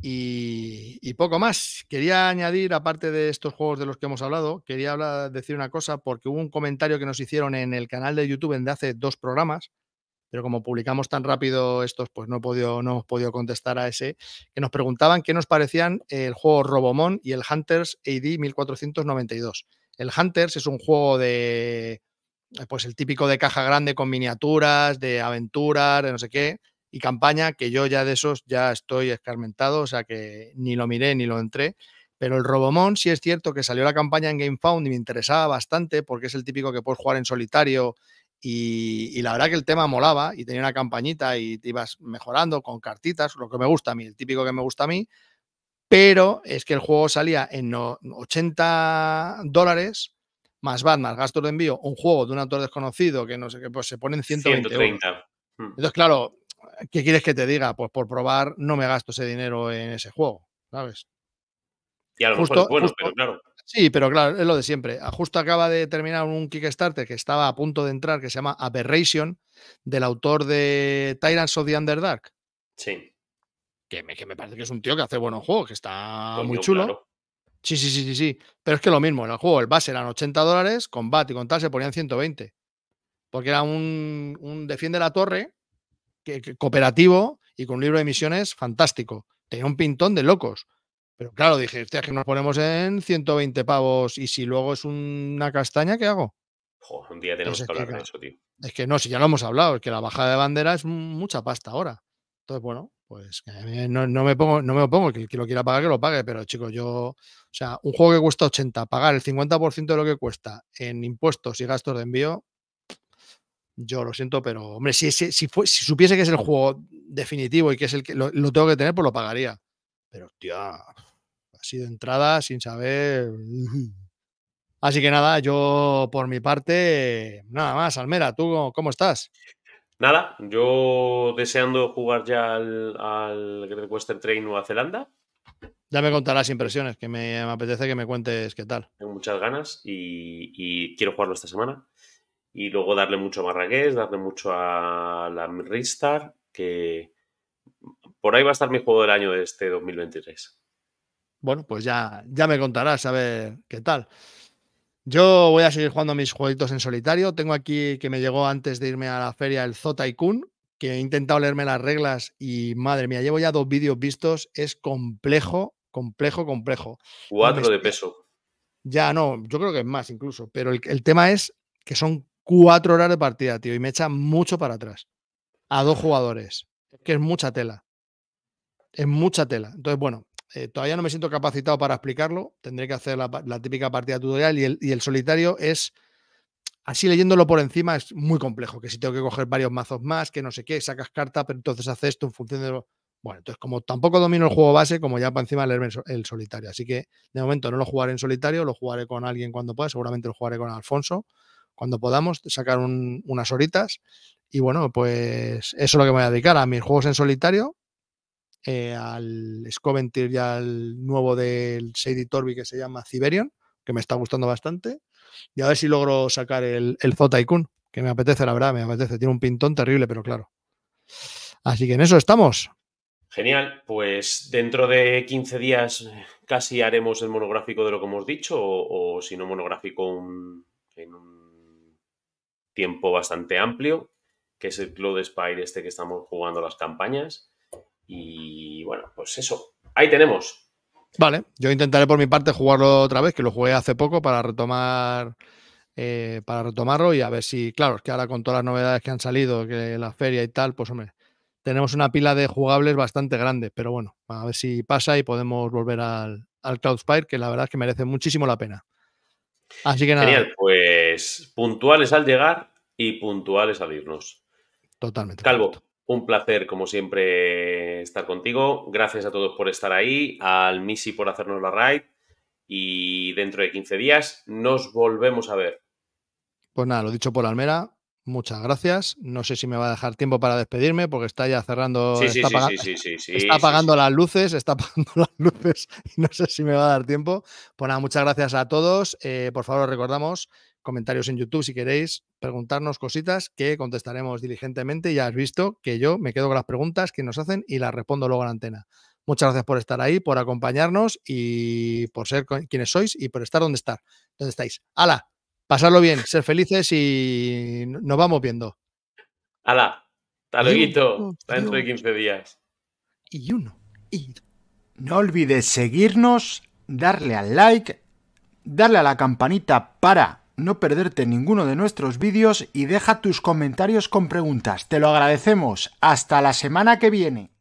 B: y, poco más. Quería añadir, aparte de estos juegos de los que hemos hablado, quería decir una cosa porque hubo un comentario que nos hicieron en el canal de YouTube en de hace dos programas, pero como publicamos tan rápido estos, pues no, no hemos podido contestar a ese, que nos preguntaban qué nos parecían el juego Robomon y el Hunters AD 1492. El Hunters es un juego de, pues el típico de caja grande con miniaturas, de aventuras, de no sé qué, y campaña, que yo ya de esos ya estoy escarmentado, o sea que ni lo miré ni lo entré. Pero el Robomon sí es cierto que salió la campaña en GameFound y me interesaba bastante porque es el típico que puedes jugar en solitario y, la verdad que el tema molaba y tenía una campañita y te ibas mejorando con cartitas, lo que me gusta a mí, el típico que me gusta a mí, pero es que el juego salía en 80 dólares más VAT, más gastos de envío, un juego de un autor desconocido que no sé qué, pues se ponen 120 130. Entonces, claro, ¿qué quieres que te diga? Pues por probar no me gasto ese dinero en ese juego, ¿sabes? Y a lo mejor es bueno, pero claro. Sí, pero claro, es lo de siempre. Ah, justo acaba de terminar un Kickstarter que estaba a punto de entrar, que se llama Aberration, del autor de Tyrants of the Underdark. Sí. Que me, parece que es un tío que hace buenos juegos, que está muy chulo. Sí, sí, sí, sí, sí. Pero es que lo mismo, en el juego el base eran 80 dólares, combate y con tal se ponían 120. Porque era un, un defiende la torre, cooperativo y con libro de emisiones fantástico. Tenía un pintón de locos. Pero claro, dije, es que nos ponemos en 120 pavos y si luego es una castaña, ¿qué hago?
A: un día tenemos que hablar de eso, tío.
B: Es que no, si ya lo hemos hablado, es que la bajada de bandera es mucha pasta ahora. Entonces, bueno, pues no, me pongo, no me opongo, que que lo quiera pagar, que lo pague, pero chicos, yo, o sea, un juego que cuesta 80, pagar el 50% de lo que cuesta en impuestos y gastos de envío, yo lo siento, pero hombre, si, si, supiese que es el juego definitivo y que es el que lo, tengo que tener, pues lo pagaría. Pero, tía, ha sido entrada sin saber. Así que nada, yo por mi parte, nada más. Almera, ¿tú cómo estás?
A: Nada, yo deseando jugar ya al, al Western Train Nueva Zelanda.
B: Ya me contarás impresiones, que me, apetece que me cuentes qué tal.
A: Tengo muchas ganas y quiero jugarlo esta semana y luego darle mucho a Marrakech, darle mucho a la Ristar, que por ahí va a estar mi juego del año de este 2023.
B: Bueno, pues ya, ya me contarás a ver qué tal. Yo voy a seguir jugando mis jueguitos en solitario. Tengo aquí que me llegó antes de irme a la feria el Zota Kun, que he intentado leerme las reglas y madre mía, llevo ya dos vídeos vistos. Es complejo, complejo, complejo. Cuatro de peso. Ya no, yo creo que es más incluso, pero el, el tema es que son cuatro horas de partida, tío, y me echa mucho para atrás. A dos jugadores. Que es mucha tela. Es mucha tela. Entonces, bueno, eh, todavía no me siento capacitado para explicarlo. Tendré que hacer la, típica partida tutorial y el, solitario es, así leyéndolo por encima, es muy complejo. Que si tengo que coger varios mazos más, que no sé qué, sacas carta, pero entonces haces esto en función de Bueno, entonces como tampoco domino el juego base, como ya para encima leerme el solitario. Así que de momento no lo jugaré en solitario, lo jugaré con alguien cuando pueda, seguramente lo jugaré con Alfonso cuando podamos sacar unas horitas. Y bueno, pues eso es lo que voy a dedicar a mis juegos en solitario, eh, al Scoventir y al nuevo del Shady Torbi que se llama Ciberion, que me está gustando bastante. Y a ver si logro sacar el, el Zotaikun, que me apetece, la verdad, me apetece. Tiene un pintón terrible, pero claro. Así que en eso estamos.
A: Genial, pues dentro de 15 días eh, casi haremos el monográfico de lo que hemos dicho, o, si no monográfico en un tiempo bastante amplio, que es el Cloud Spire este que estamos jugando las campañas. Y bueno, pues eso, ahí tenemos.
B: Vale, yo intentaré por mi parte jugarlo otra vez, que lo jugué hace poco para retomar eh, para retomarlo y a ver si, claro, es que ahora con todas las novedades que han salido, que la feria y tal, pues hombre, tenemos una pila de jugables bastante grande, pero bueno, a ver si pasa y podemos volver al, al Cloud Spire, que la verdad es que merece muchísimo la pena. Así que nada. Genial,
A: pues puntuales al llegar y puntuales al irnos. Totalmente. Calvo, un placer como siempre estar contigo. Gracias a todos por estar ahí, al Missy por hacernos la ride y dentro de 15 días nos volvemos a ver.
B: Pues nada, lo dicho por Almera, muchas gracias. No sé si me va a dejar tiempo para despedirme porque está ya cerrando. Sí, está sí, apagando, sí, está apagando las luces, está apagando las luces no sé si me va a dar tiempo. Pues nada, muchas gracias a todos. Eh, por favor, recordamos comentarios en YouTube si queréis preguntarnos cositas que contestaremos diligentemente. Ya has visto que yo me quedo con las preguntas que nos hacen y las respondo luego en antena. Muchas gracias por estar ahí, por acompañarnos y por ser quienes sois y por estar donde estar, donde estáis. ¡Hala! Pasarlo bien, ser felices y nos vamos viendo.
A: ¡Hala! ¡Hasta luego! dentro de 15 días.
B: Y uno. No olvides seguirnos, darle al like, darle a la campanita para no perderte ninguno de nuestros vídeos y deja tus comentarios con preguntas. Te lo agradecemos. Hasta la semana que viene.